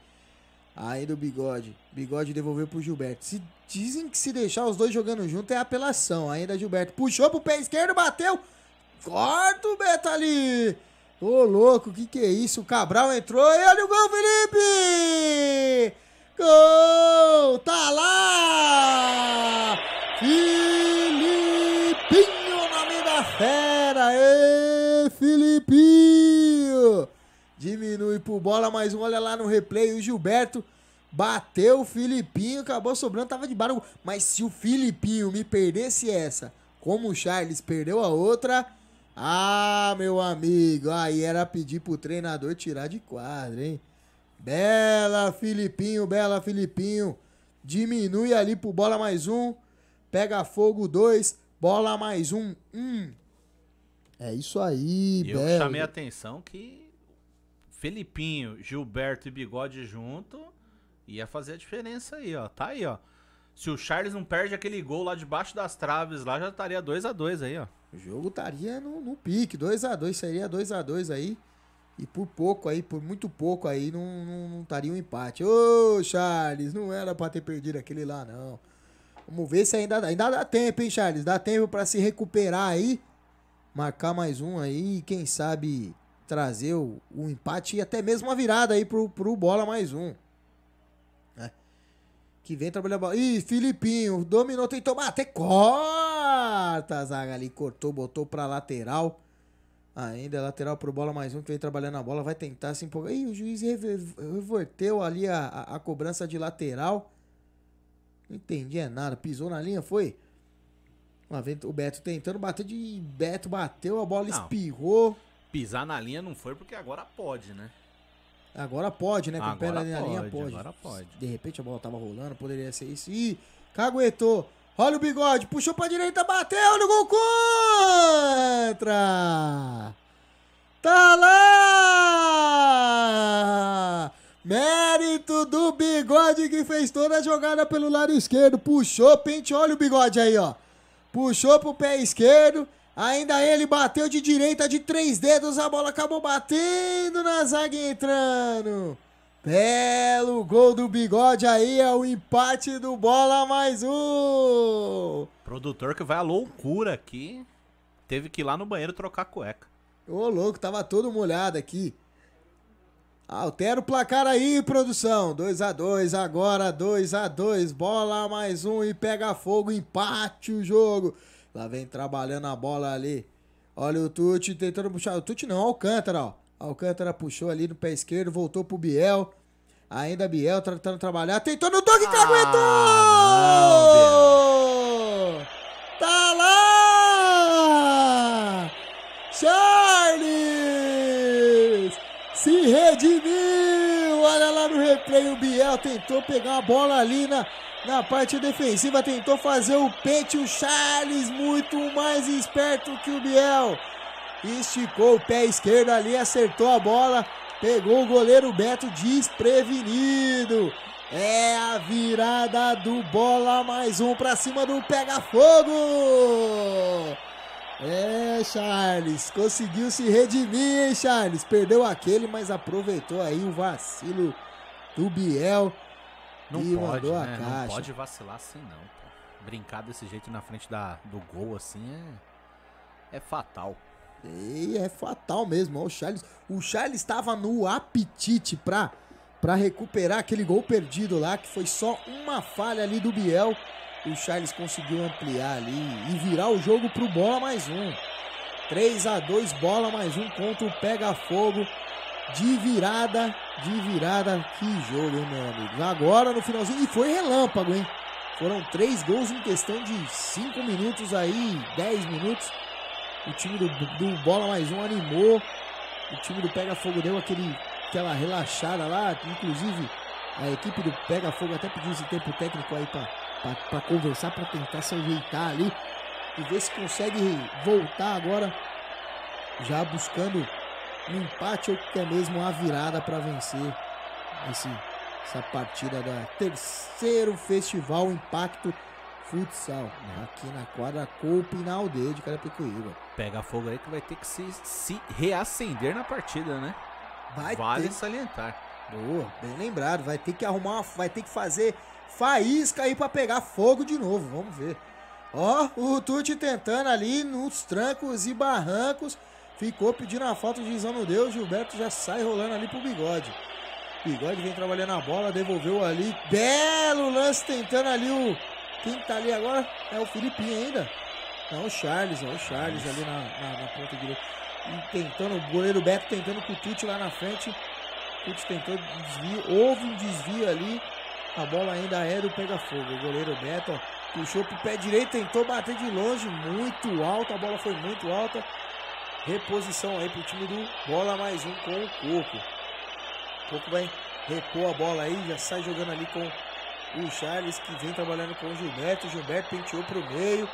Ainda o bigode. Bigode devolveu pro Gilberto. Se dizem que se deixar os dois jogando junto é apelação. Ainda Gilberto puxou pro pé esquerdo, bateu. Corta o Beto ali. Ô, louco, o que, que é isso? O Cabral entrou e olha o gol, Felipe! Gol! Tá lá! Filipinho, na da fera! Ê, é Filipinho! Diminui pro bola, mas olha lá no replay, o Gilberto bateu o Filipinho, acabou sobrando, tava de barulho. Mas se o Filipinho me perdesse essa, como o Charles perdeu a outra, ah, meu amigo, aí era pedir pro treinador tirar de quadra, hein? Bela, Filipinho, Bela, Filipinho. Diminui ali pro bola mais um. Pega fogo dois. Bola mais um. Um. É isso aí, bela. Eu chamei a atenção que Felipinho, Gilberto e Bigode junto ia fazer a diferença aí, ó. Tá aí, ó. Se o Charles não perde aquele gol lá debaixo das traves, lá já estaria 2 a 2 aí, ó. O jogo estaria no, no pique, 2 a 2 seria 2 a 2 aí. E por pouco aí, por muito pouco aí, não, não, não estaria um empate. Ô, Charles, não era para ter perdido aquele lá, não. Vamos ver se ainda dá. Ainda dá tempo, hein, Charles? Dá tempo para se recuperar aí. Marcar mais um aí e quem sabe trazer o, o empate e até mesmo uma virada aí pro, pro bola mais um. É. Que vem trabalhar bola. Ih, Filipinho, dominou, tentou bater. Corta a zaga ali, cortou, botou pra lateral ainda. É lateral pro bola, mais um que vem trabalhando a bola, vai tentar se empolgar. Ih, o juiz reverteu ali a, a, a cobrança de lateral. Não entendi é nada. Pisou na linha, foi. o Beto tentando bater de. Beto bateu, a bola não. espirrou. Pisar na linha não foi porque agora pode, né? Agora pode, né? Com o pé na linha pode. Agora pode. De repente a bola tava rolando, poderia ser isso. Ih, caguetou. Olha o bigode, puxou pra direita, bateu no gol contra! Tá lá! Mérito do bigode que fez toda a jogada pelo lado esquerdo. Puxou, pente, olha o bigode aí, ó. Puxou pro pé esquerdo. Ainda ele bateu de direita de três dedos. A bola acabou batendo na zaga entrando. Belo gol do bigode aí, é o empate do bola mais um. Produtor que vai à loucura aqui. Teve que ir lá no banheiro trocar cueca. Ô louco, tava todo molhado aqui. Altera o placar aí, produção. 2 a 2 agora 2 a 2 Bola mais um e pega fogo, empate o jogo. Lá vem trabalhando a bola ali. Olha o Tuti tentando puxar. O Tuti não, Alcântara, ó. Alcântara puxou ali no pé esquerdo, voltou pro Biel. Ainda Biel tentando trabalhar. Tentou no toque, ah, que aguentou! Não, tá lá! Charles! Se redimiu! Olha lá no replay, o Biel tentou pegar a bola ali na, na parte defensiva, tentou fazer o pente, o Charles muito mais esperto que o Biel esticou o pé esquerdo ali, acertou a bola, pegou o goleiro Beto desprevenido. É a virada do bola, mais um pra cima do Pega Fogo! É, Charles, conseguiu se redimir, hein, Charles? Perdeu aquele, mas aproveitou aí o vacilo do Biel não e pode, mandou né? a caixa. Não pode vacilar assim, não. Brincar desse jeito na frente da, do gol, assim, é, é fatal. E é fatal mesmo. Ó, o Charles, o Charles estava no apetite para para recuperar aquele gol perdido lá, que foi só uma falha ali do Biel. O Charles conseguiu ampliar ali e virar o jogo pro bola mais um. 3 a 2 bola mais um contra o Pega Fogo. De virada, de virada. Que jogo, hein, meu amigo? Agora no finalzinho. E foi relâmpago, hein? Foram três gols em questão de 5 minutos aí, 10 minutos. O time do, do Bola Mais Um animou. O time do Pega Fogo deu aquele, aquela relaxada lá. Inclusive, a equipe do Pega Fogo até pediu esse tempo técnico aí para conversar, para tentar se ajeitar ali e ver se consegue voltar agora, já buscando um empate ou até mesmo a virada para vencer esse, essa partida da terceiro Festival Impacto futsal, né? aqui na quadra Coupinal D de Carapicuíba. Pega fogo aí que vai ter que se, se reacender na partida, né? Vai vale ter... salientar. Boa, bem lembrado. Vai ter que arrumar, uma... vai ter que fazer faísca aí para pegar fogo de novo. Vamos ver. Ó, o Tuti tentando ali nos trancos e barrancos. Ficou pedindo a falta de visão no Deus. Gilberto já sai rolando ali pro bigode. Bigode vem trabalhando a bola, devolveu ali. Belo lance tentando ali o quem tá ali agora é o Filipinho ainda. é o Charles, ó, é o Charles ali na, na, na ponta direita. E tentando, o goleiro Beto tentando com o Tuti lá na frente. Tuti tentou desvio, houve um desvio ali. A bola ainda era do pega-fogo. O goleiro Beto ó, puxou pro pé direito, tentou bater de longe, muito alto. A bola foi muito alta. Reposição aí pro time do Bola mais um com o Coco. O Coco vai repor a bola aí, já sai jogando ali com o Charles que vem trabalhando com o Gilberto. O Gilberto penteou para o meio.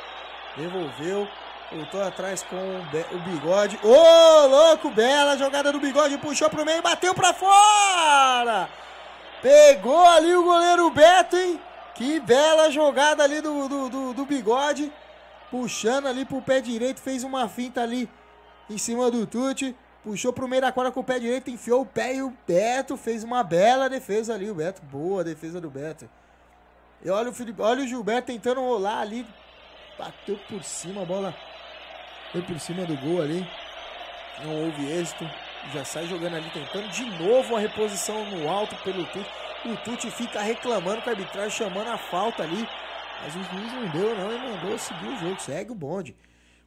Devolveu. Voltou atrás com o bigode. Ô, oh, louco! Bela jogada do bigode. Puxou para o meio. Bateu para fora. Pegou ali o goleiro Beto, hein? Que bela jogada ali do, do, do, do bigode. Puxando ali para o pé direito. Fez uma finta ali em cima do Tuti. Puxou pro meio da quadra com o pé direito, enfiou o pé e o Beto fez uma bela defesa ali. O Beto, boa defesa do Beto. E olha o, Felipe, olha o Gilberto tentando rolar ali. Bateu por cima, a bola foi por cima do gol ali. Não houve êxito. Já sai jogando ali, tentando de novo a reposição no alto pelo Tuti. O Tuti fica reclamando com a arbitragem, chamando a falta ali. Mas o juiz não deu, não, e mandou seguir o jogo. Segue o bonde.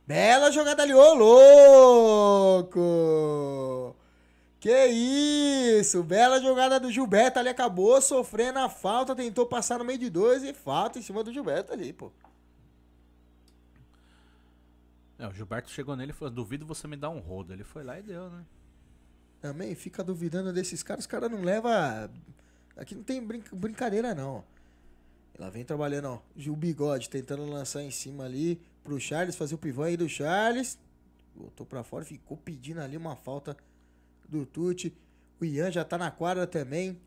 Bela jogada ali, ô louco! Que isso! Bela jogada do Gilberto ali, acabou sofrendo a falta, tentou passar no meio de dois e falta em cima do Gilberto ali, pô. É, o Gilberto chegou nele e falou: duvido você me dar um rodo. Ele foi lá e deu, né? Também fica duvidando desses caras, os caras não leva. Aqui não tem brin brincadeira, não. Ela vem trabalhando, ó. O Bigode tentando lançar em cima ali pro Charles, fazer o pivô aí do Charles. Voltou pra fora, ficou pedindo ali uma falta do Tuti. O Ian já tá na quadra também.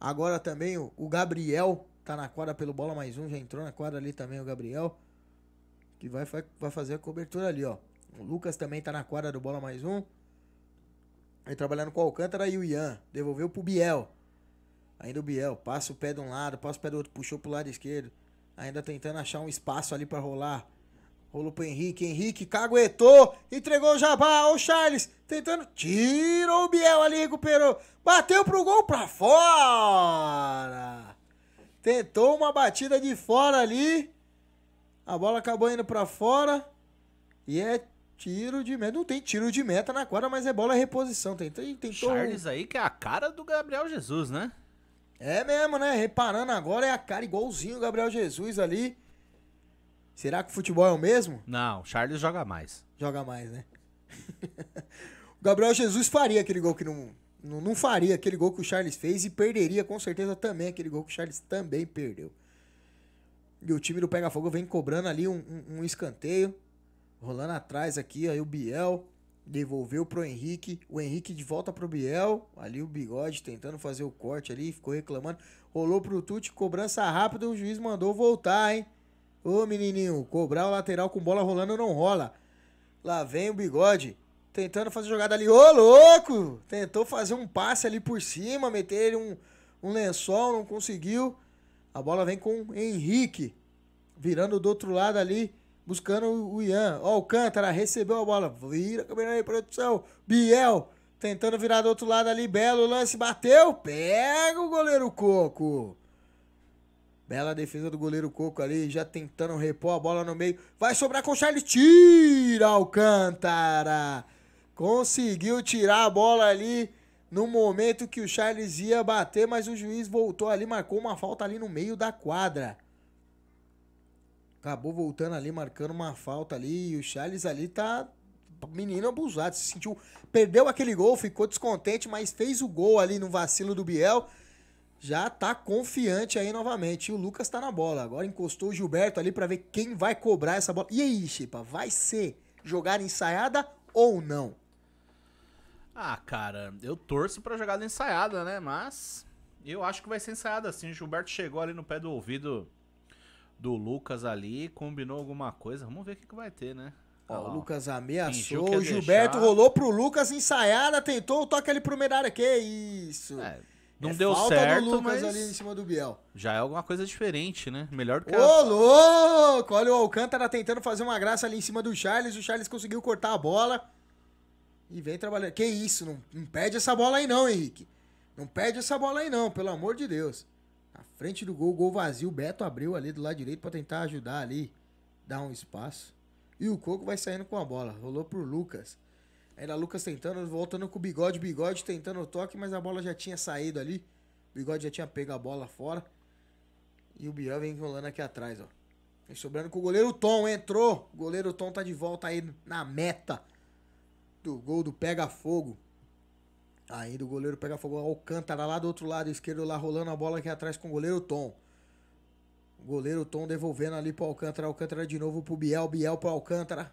Agora também o, o Gabriel tá na quadra pelo bola mais um. Já entrou na quadra ali também o Gabriel. Que vai, vai fazer a cobertura ali, ó. O Lucas também tá na quadra do bola mais um. Aí trabalhando com o Alcântara e o Ian. Devolveu pro Biel. Ainda o Biel. Passa o pé de um lado, passa o pé do outro, puxou pro lado esquerdo. Ainda tentando achar um espaço ali para rolar. Rolou pro Henrique, Henrique caguetou, entregou o Jabá, o Charles tentando, tirou o Biel ali, recuperou, bateu pro gol pra fora. Tentou uma batida de fora ali, a bola acabou indo pra fora e é tiro de meta. Não tem tiro de meta na quadra, mas é bola reposição. Tentou, tentou... Charles aí que é a cara do Gabriel Jesus, né? É mesmo, né? Reparando agora, é a cara igualzinho o Gabriel Jesus ali. Será que o futebol é o mesmo? Não, Charles joga mais. Joga mais, né? o Gabriel Jesus faria aquele gol que não, não, não faria aquele gol que o Charles fez e perderia com certeza também aquele gol que o Charles também perdeu. E o time do Pega Fogo vem cobrando ali um, um, um escanteio. Rolando atrás aqui, aí o Biel devolveu pro Henrique. O Henrique de volta pro Biel. Ali o bigode tentando fazer o corte ali, ficou reclamando. Rolou pro Tuti, cobrança rápida, o juiz mandou voltar, hein? Ô menininho, cobrar o lateral com bola rolando não rola. Lá vem o bigode. Tentando fazer jogada ali. Ô, louco! Tentou fazer um passe ali por cima, meter um, um lençol, não conseguiu. A bola vem com o Henrique. Virando do outro lado ali, buscando o Ian. Ó, o Cântara recebeu a bola. Vira, caminhão aí, produção. Biel tentando virar do outro lado ali. Belo lance, bateu. Pega o goleiro Coco. Bela defesa do goleiro Coco ali, já tentando repor a bola no meio. Vai sobrar com o Charles. Tira Alcântara. Conseguiu tirar a bola ali no momento que o Charles ia bater, mas o juiz voltou ali, marcou uma falta ali no meio da quadra. Acabou voltando ali, marcando uma falta ali. E o Charles ali tá menino abusado. Se sentiu. Perdeu aquele gol, ficou descontente, mas fez o gol ali no vacilo do Biel já tá confiante aí novamente. E o Lucas tá na bola. Agora encostou o Gilberto ali para ver quem vai cobrar essa bola. E aí, Chipa, vai ser jogada ensaiada ou não? Ah, cara, eu torço pra jogada ensaiada, né? Mas eu acho que vai ser ensaiada assim. O Gilberto chegou ali no pé do ouvido do Lucas ali, combinou alguma coisa. Vamos ver o que, que vai ter, né? Ó, o Lucas ameaçou, o Gilberto deixar. rolou pro Lucas ensaiada, tentou o toque ali pro Medara. Que isso! É. Não é deu certo, Lucas mas ali em cima do Biel. Já é alguma coisa diferente, né? Melhor do que Ô, a... louco! Olha o Alcântara tentando fazer uma graça ali em cima do Charles. O Charles conseguiu cortar a bola. E vem trabalhando. Que isso, não, não essa bola aí não, Henrique. Não pede essa bola aí não, pelo amor de Deus. Na frente do gol, gol vazio. O Beto abriu ali do lado direito para tentar ajudar ali. Dar um espaço. E o Coco vai saindo com a bola. Rolou pro Lucas. Ainda Lucas tentando, voltando com o bigode, bigode tentando o toque, mas a bola já tinha saído ali. O bigode já tinha pego a bola fora. E o Biel vem rolando aqui atrás, ó. Vem sobrando com o goleiro Tom, entrou. O goleiro Tom tá de volta aí na meta do gol do Pega Fogo. Ainda o goleiro Pega Fogo, Alcântara lá do outro lado esquerdo, lá rolando a bola aqui atrás com o goleiro Tom. O goleiro Tom devolvendo ali pro Alcântara. Alcântara de novo pro Biel, Biel pro Alcântara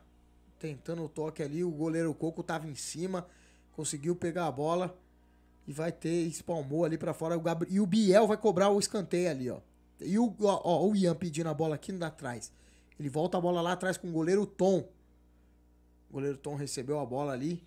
tentando o toque ali, o goleiro Coco tava em cima, conseguiu pegar a bola e vai ter, espalmou ali para fora. O Gabriel, e o Biel vai cobrar o escanteio ali, ó. E o, ó, ó, o Ian pedindo a bola aqui na trás Ele volta a bola lá atrás com o goleiro Tom. O goleiro Tom recebeu a bola ali,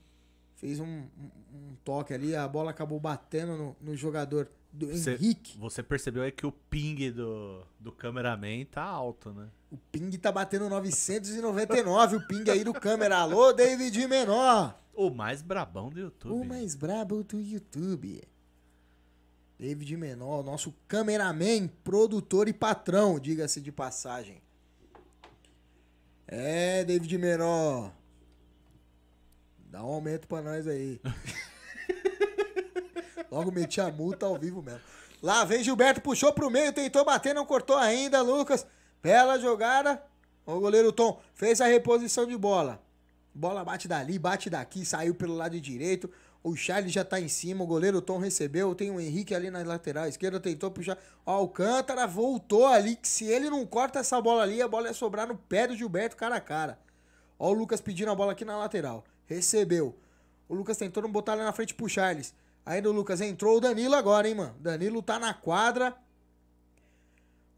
fez um, um, um toque ali, a bola acabou batendo no, no jogador do você, Henrique. Você percebeu aí que o ping do, do cameraman tá alto, né? O ping tá batendo 999, o ping aí do câmera. Alô, David Menor! O mais brabão do YouTube. O mais brabo do YouTube. David Menor, nosso cameraman, produtor e patrão, diga-se de passagem. É, David Menor. Dá um aumento pra nós aí. Logo meti a multa ao vivo mesmo. Lá vem Gilberto, puxou pro meio, tentou bater, não cortou ainda, Lucas. Bela jogada. O goleiro Tom fez a reposição de bola. Bola bate dali, bate daqui, saiu pelo lado direito. O Charles já tá em cima, o goleiro Tom recebeu. Tem o Henrique ali na lateral esquerda, tentou puxar. O Alcântara voltou ali, que se ele não corta essa bola ali, a bola ia sobrar no pé do Gilberto cara a cara. Ó o Lucas pedindo a bola aqui na lateral. Recebeu. O Lucas não botar ali na frente pro Charles. Aí o Lucas entrou o Danilo agora, hein, mano? Danilo tá na quadra.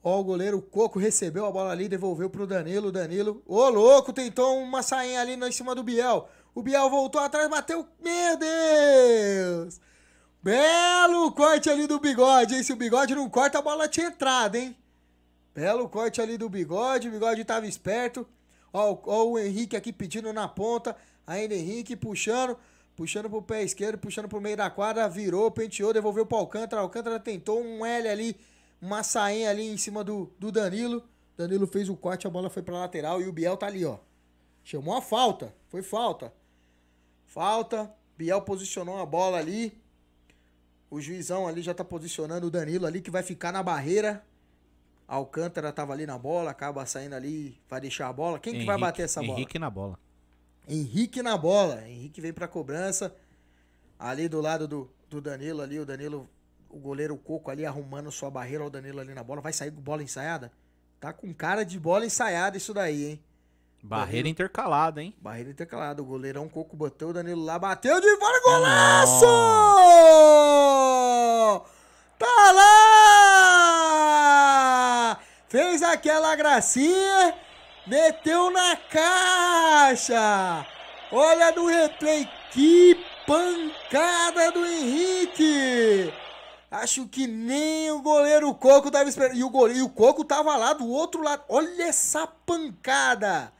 Ó, o goleiro Coco recebeu a bola ali, devolveu pro Danilo. Danilo, ô louco, tentou uma sainha ali em cima do Biel. O Biel voltou atrás, bateu. Meu Deus! Belo corte ali do bigode, hein? Se o bigode não corta, a bola tinha entrado, hein? Belo corte ali do bigode, o bigode tava esperto. Ó, ó o Henrique aqui pedindo na ponta. Ainda Henrique puxando. Puxando pro pé esquerdo, puxando pro meio da quadra, virou, penteou, devolveu pro Alcântara. Alcântara tentou um L ali, uma sainha ali em cima do, do Danilo. Danilo fez o corte, a bola foi pra lateral e o Biel tá ali, ó. Chamou a falta, foi falta. Falta, Biel posicionou a bola ali. O juizão ali já tá posicionando o Danilo ali, que vai ficar na barreira. Alcântara tava ali na bola, acaba saindo ali, vai deixar a bola. Quem Henrique, que vai bater essa bola? Henrique na bola. Henrique na bola. Henrique vem pra cobrança. Ali do lado do, do Danilo ali, o Danilo, o goleiro Coco ali arrumando sua barreira, o Danilo ali na bola. Vai sair bola ensaiada? Tá com cara de bola ensaiada isso daí, hein? Barreira intercalada, hein? Barreira intercalada. O goleirão Coco botou o Danilo lá, bateu de fora, golaço! Tá lá! Fez aquela gracinha Meteu na caixa! Olha no replay, que pancada do Henrique! Acho que nem o goleiro Coco estava esperando. E o, goleiro, e o Coco tava lá do outro lado. Olha essa pancada!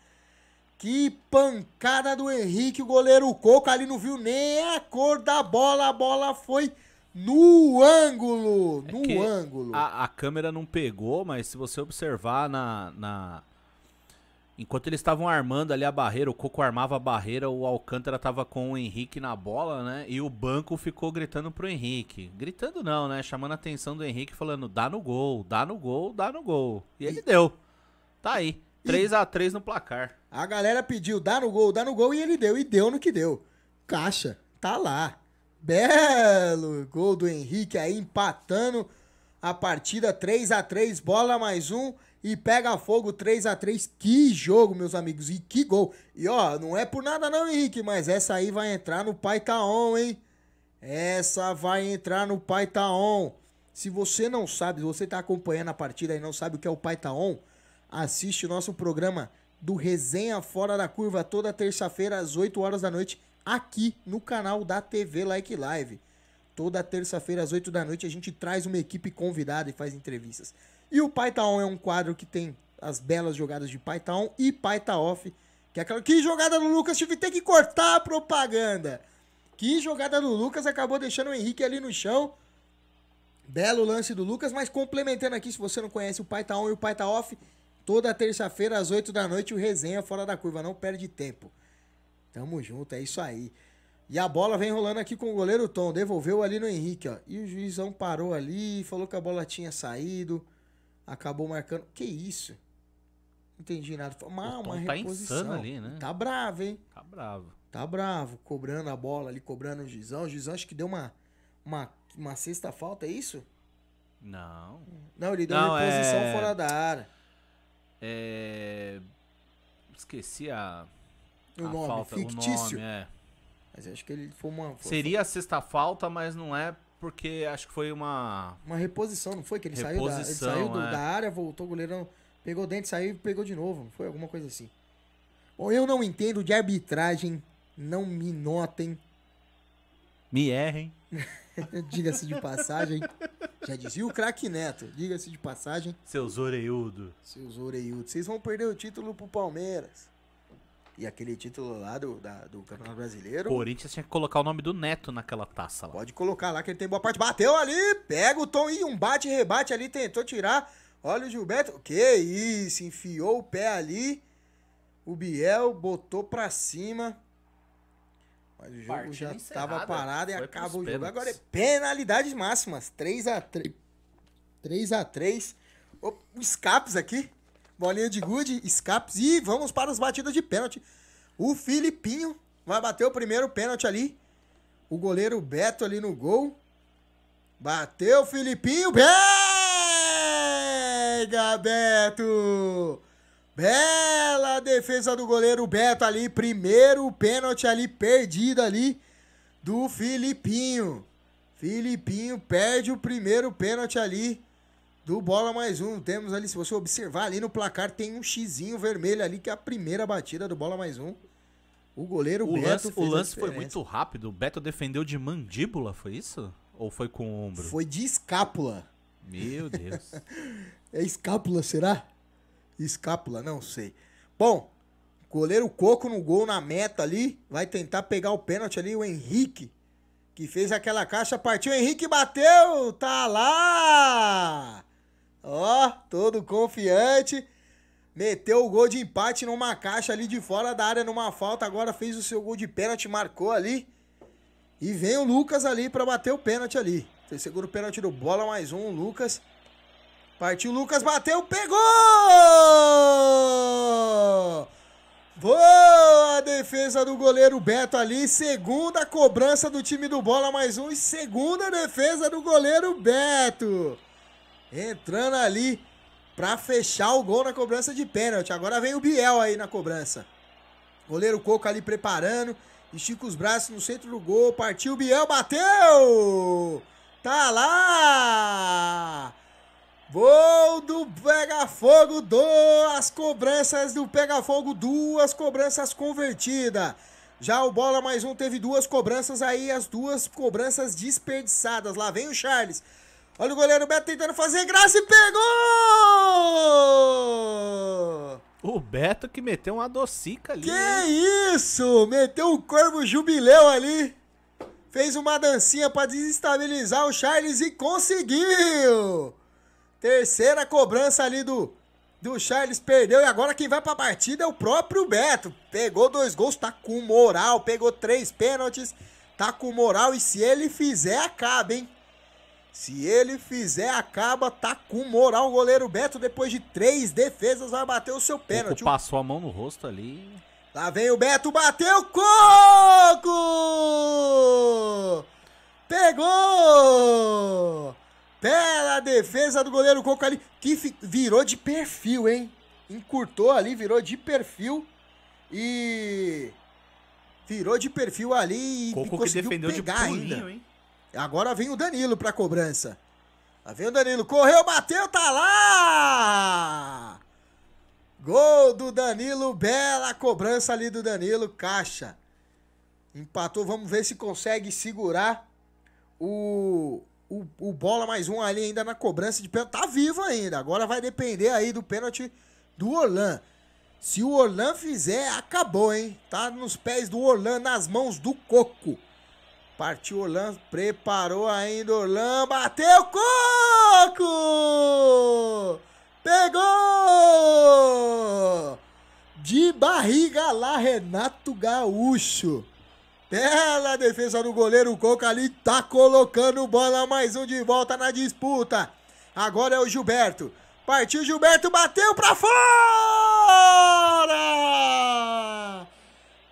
Que pancada do Henrique, o goleiro Coco ali não viu nem a cor da bola. A bola foi no ângulo! É no ângulo! A, a, câmera não pegou, mas se você observar na, na Enquanto eles estavam armando ali a barreira, o Coco armava a barreira, o Alcântara tava com o Henrique na bola, né? E o banco ficou gritando pro Henrique. Gritando não, né? Chamando a atenção do Henrique, falando: dá no gol, dá no gol, dá no gol. E ele e... deu. Tá aí. 3 e... a 3 no placar. A galera pediu: dá no gol, dá no gol, e ele deu. E deu no que deu. Caixa, tá lá. Belo gol do Henrique aí empatando a partida 3 a 3 bola mais um e pega fogo 3 a 3 Que jogo, meus amigos, e que gol. E ó, não é por nada não, Henrique, mas essa aí vai entrar no Pai Taon, hein? Essa vai entrar no Pai Taon. Se você não sabe, se você tá acompanhando a partida e não sabe o que é o Pai Taon, assiste o nosso programa do Resenha Fora da Curva toda terça-feira às 8 horas da noite aqui no canal da TV Like Live. Toda terça-feira às 8 da noite a gente traz uma equipe convidada e faz entrevistas. E o Python é um quadro que tem as belas jogadas de Python e Paita Off, que é aquela que jogada do Lucas, tive que cortar a propaganda. Que jogada do Lucas acabou deixando o Henrique ali no chão. Belo lance do Lucas, mas complementando aqui, se você não conhece o Paita On e o Paita Off, toda terça-feira às 8 da noite o resenha fora da curva, não perde tempo. Tamo junto, é isso aí. E a bola vem rolando aqui com o goleiro Tom, devolveu ali no Henrique, ó. E o juizão parou ali, falou que a bola tinha saído acabou marcando. Que isso? Não entendi nada. Uma, uma tá reposição. insano ali, né? Tá bravo, hein? Tá bravo. Tá bravo, cobrando a bola ali, cobrando o Gizão. O Gizão acho que deu uma, uma, uma sexta falta, é isso? Não. Não, ele deu Não, reposição é... fora da área. É... Esqueci a, o a nome, falta, fictício. o nome, é. Mas acho que ele foi uma. Foi Seria a sexta falta, mas não é porque acho que foi uma. Uma reposição, não foi? Que ele reposição, saiu, da, ele saiu do, é. da área, voltou, o goleirão pegou dentro saiu e pegou de novo. Foi alguma coisa assim. Bom, eu não entendo de arbitragem, não me notem. Me errem. diga-se de passagem. Já dizia o craque Neto, diga-se de passagem. Seus oreiudo. Seus oreiudo. Vocês vão perder o título pro Palmeiras e aquele título lá do, da, do Campeonato Brasileiro. O Corinthians tinha que colocar o nome do Neto naquela taça lá. Pode colocar lá que ele tem boa parte. Bateu ali, pega o Tom e um bate rebate ali, tentou tirar. Olha o Gilberto. Que isso, enfiou o pé ali. O Biel botou pra cima. Mas o jogo Partida já estava parado e acabou acaba o jogo. Agora é penalidades máximas. 3x3. 3x3. O escapes aqui bolinha de gude, escapes e vamos para as batidas de pênalti. O Filipinho vai bater o primeiro pênalti ali. O goleiro Beto ali no gol. Bateu o Filipinho. Pega, Beto! Bela defesa do goleiro Beto ali. Primeiro pênalti ali, perdido ali do Filipinho. Filipinho perde o primeiro pênalti ali do bola mais um. Temos ali, se você observar ali no placar, tem um xizinho vermelho ali, que é a primeira batida do bola mais um. O goleiro o Beto lance, O lance foi muito rápido. O Beto defendeu de mandíbula, foi isso? Ou foi com o ombro? Foi de escápula. Meu Deus. é escápula, será? Escápula, não sei. Bom, goleiro Coco no gol na meta ali. Vai tentar pegar o pênalti ali, o Henrique. Que fez aquela caixa, partiu, Henrique bateu, tá lá! Ó, todo confiante. Meteu o gol de empate numa caixa ali de fora da área, numa falta. Agora fez o seu gol de pênalti, marcou ali. E vem o Lucas ali para bater o pênalti ali. Você segura o pênalti do bola, mais um, Lucas. Partiu Lucas, bateu, pegou! Boa defesa do goleiro Beto ali. Segunda cobrança do time do bola, mais um. E segunda defesa do goleiro Beto entrando ali para fechar o gol na cobrança de pênalti. Agora vem o Biel aí na cobrança. Goleiro Coco ali preparando, estica os braços no centro do gol, partiu o Biel, bateu! Tá lá! Gol do Pega-Fogo, duas cobranças do Pega-Fogo, duas cobranças convertidas. Já o Bola mais um teve duas cobranças aí, as duas cobranças desperdiçadas. Lá vem o Charles. Olha o goleiro Beto tentando fazer graça e pegou! O Beto que meteu uma docica ali. Que isso! Meteu um corvo jubileu ali. Fez uma dancinha para desestabilizar o Charles e conseguiu! Terceira cobrança ali do, do Charles, perdeu. E agora quem vai para a partida é o próprio Beto. Pegou dois gols, tá com moral. Pegou três pênaltis, tá com moral. E se ele fizer, acaba, hein? Se ele fizer, acaba, tá com moral o goleiro Beto. Depois de três defesas, vai bater o seu pênalti. Coco passou a mão no rosto ali. Lá vem o Beto, bateu, Coco! Pegou! Pela defesa do goleiro Coco ali, que virou de perfil, hein? Encurtou ali, virou de perfil e... Virou de perfil ali e Coco conseguiu que defendeu pegar de pulinho, ainda. Hein? Agora vem o Danilo para cobrança. Lá vem o Danilo, correu, bateu, tá lá! Gol do Danilo, bela cobrança ali do Danilo, caixa. Empatou, vamos ver se consegue segurar o, o, o bola mais um ali ainda na cobrança de pênalti. Tá vivo ainda, agora vai depender aí do pênalti do Orlan. Se o Orlan fizer, acabou, hein? Tá nos pés do Orlan, nas mãos do Coco. Partiu Orlan, preparou ainda Orlan, bateu coco! Pegou! De barriga lá, Renato Gaúcho. Bela defesa do goleiro, o coco ali tá colocando bola, mais um de volta na disputa. Agora é o Gilberto. Partiu Gilberto, bateu pra fora!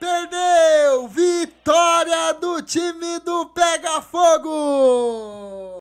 perdeu! Vitória do time do Pega Fogo!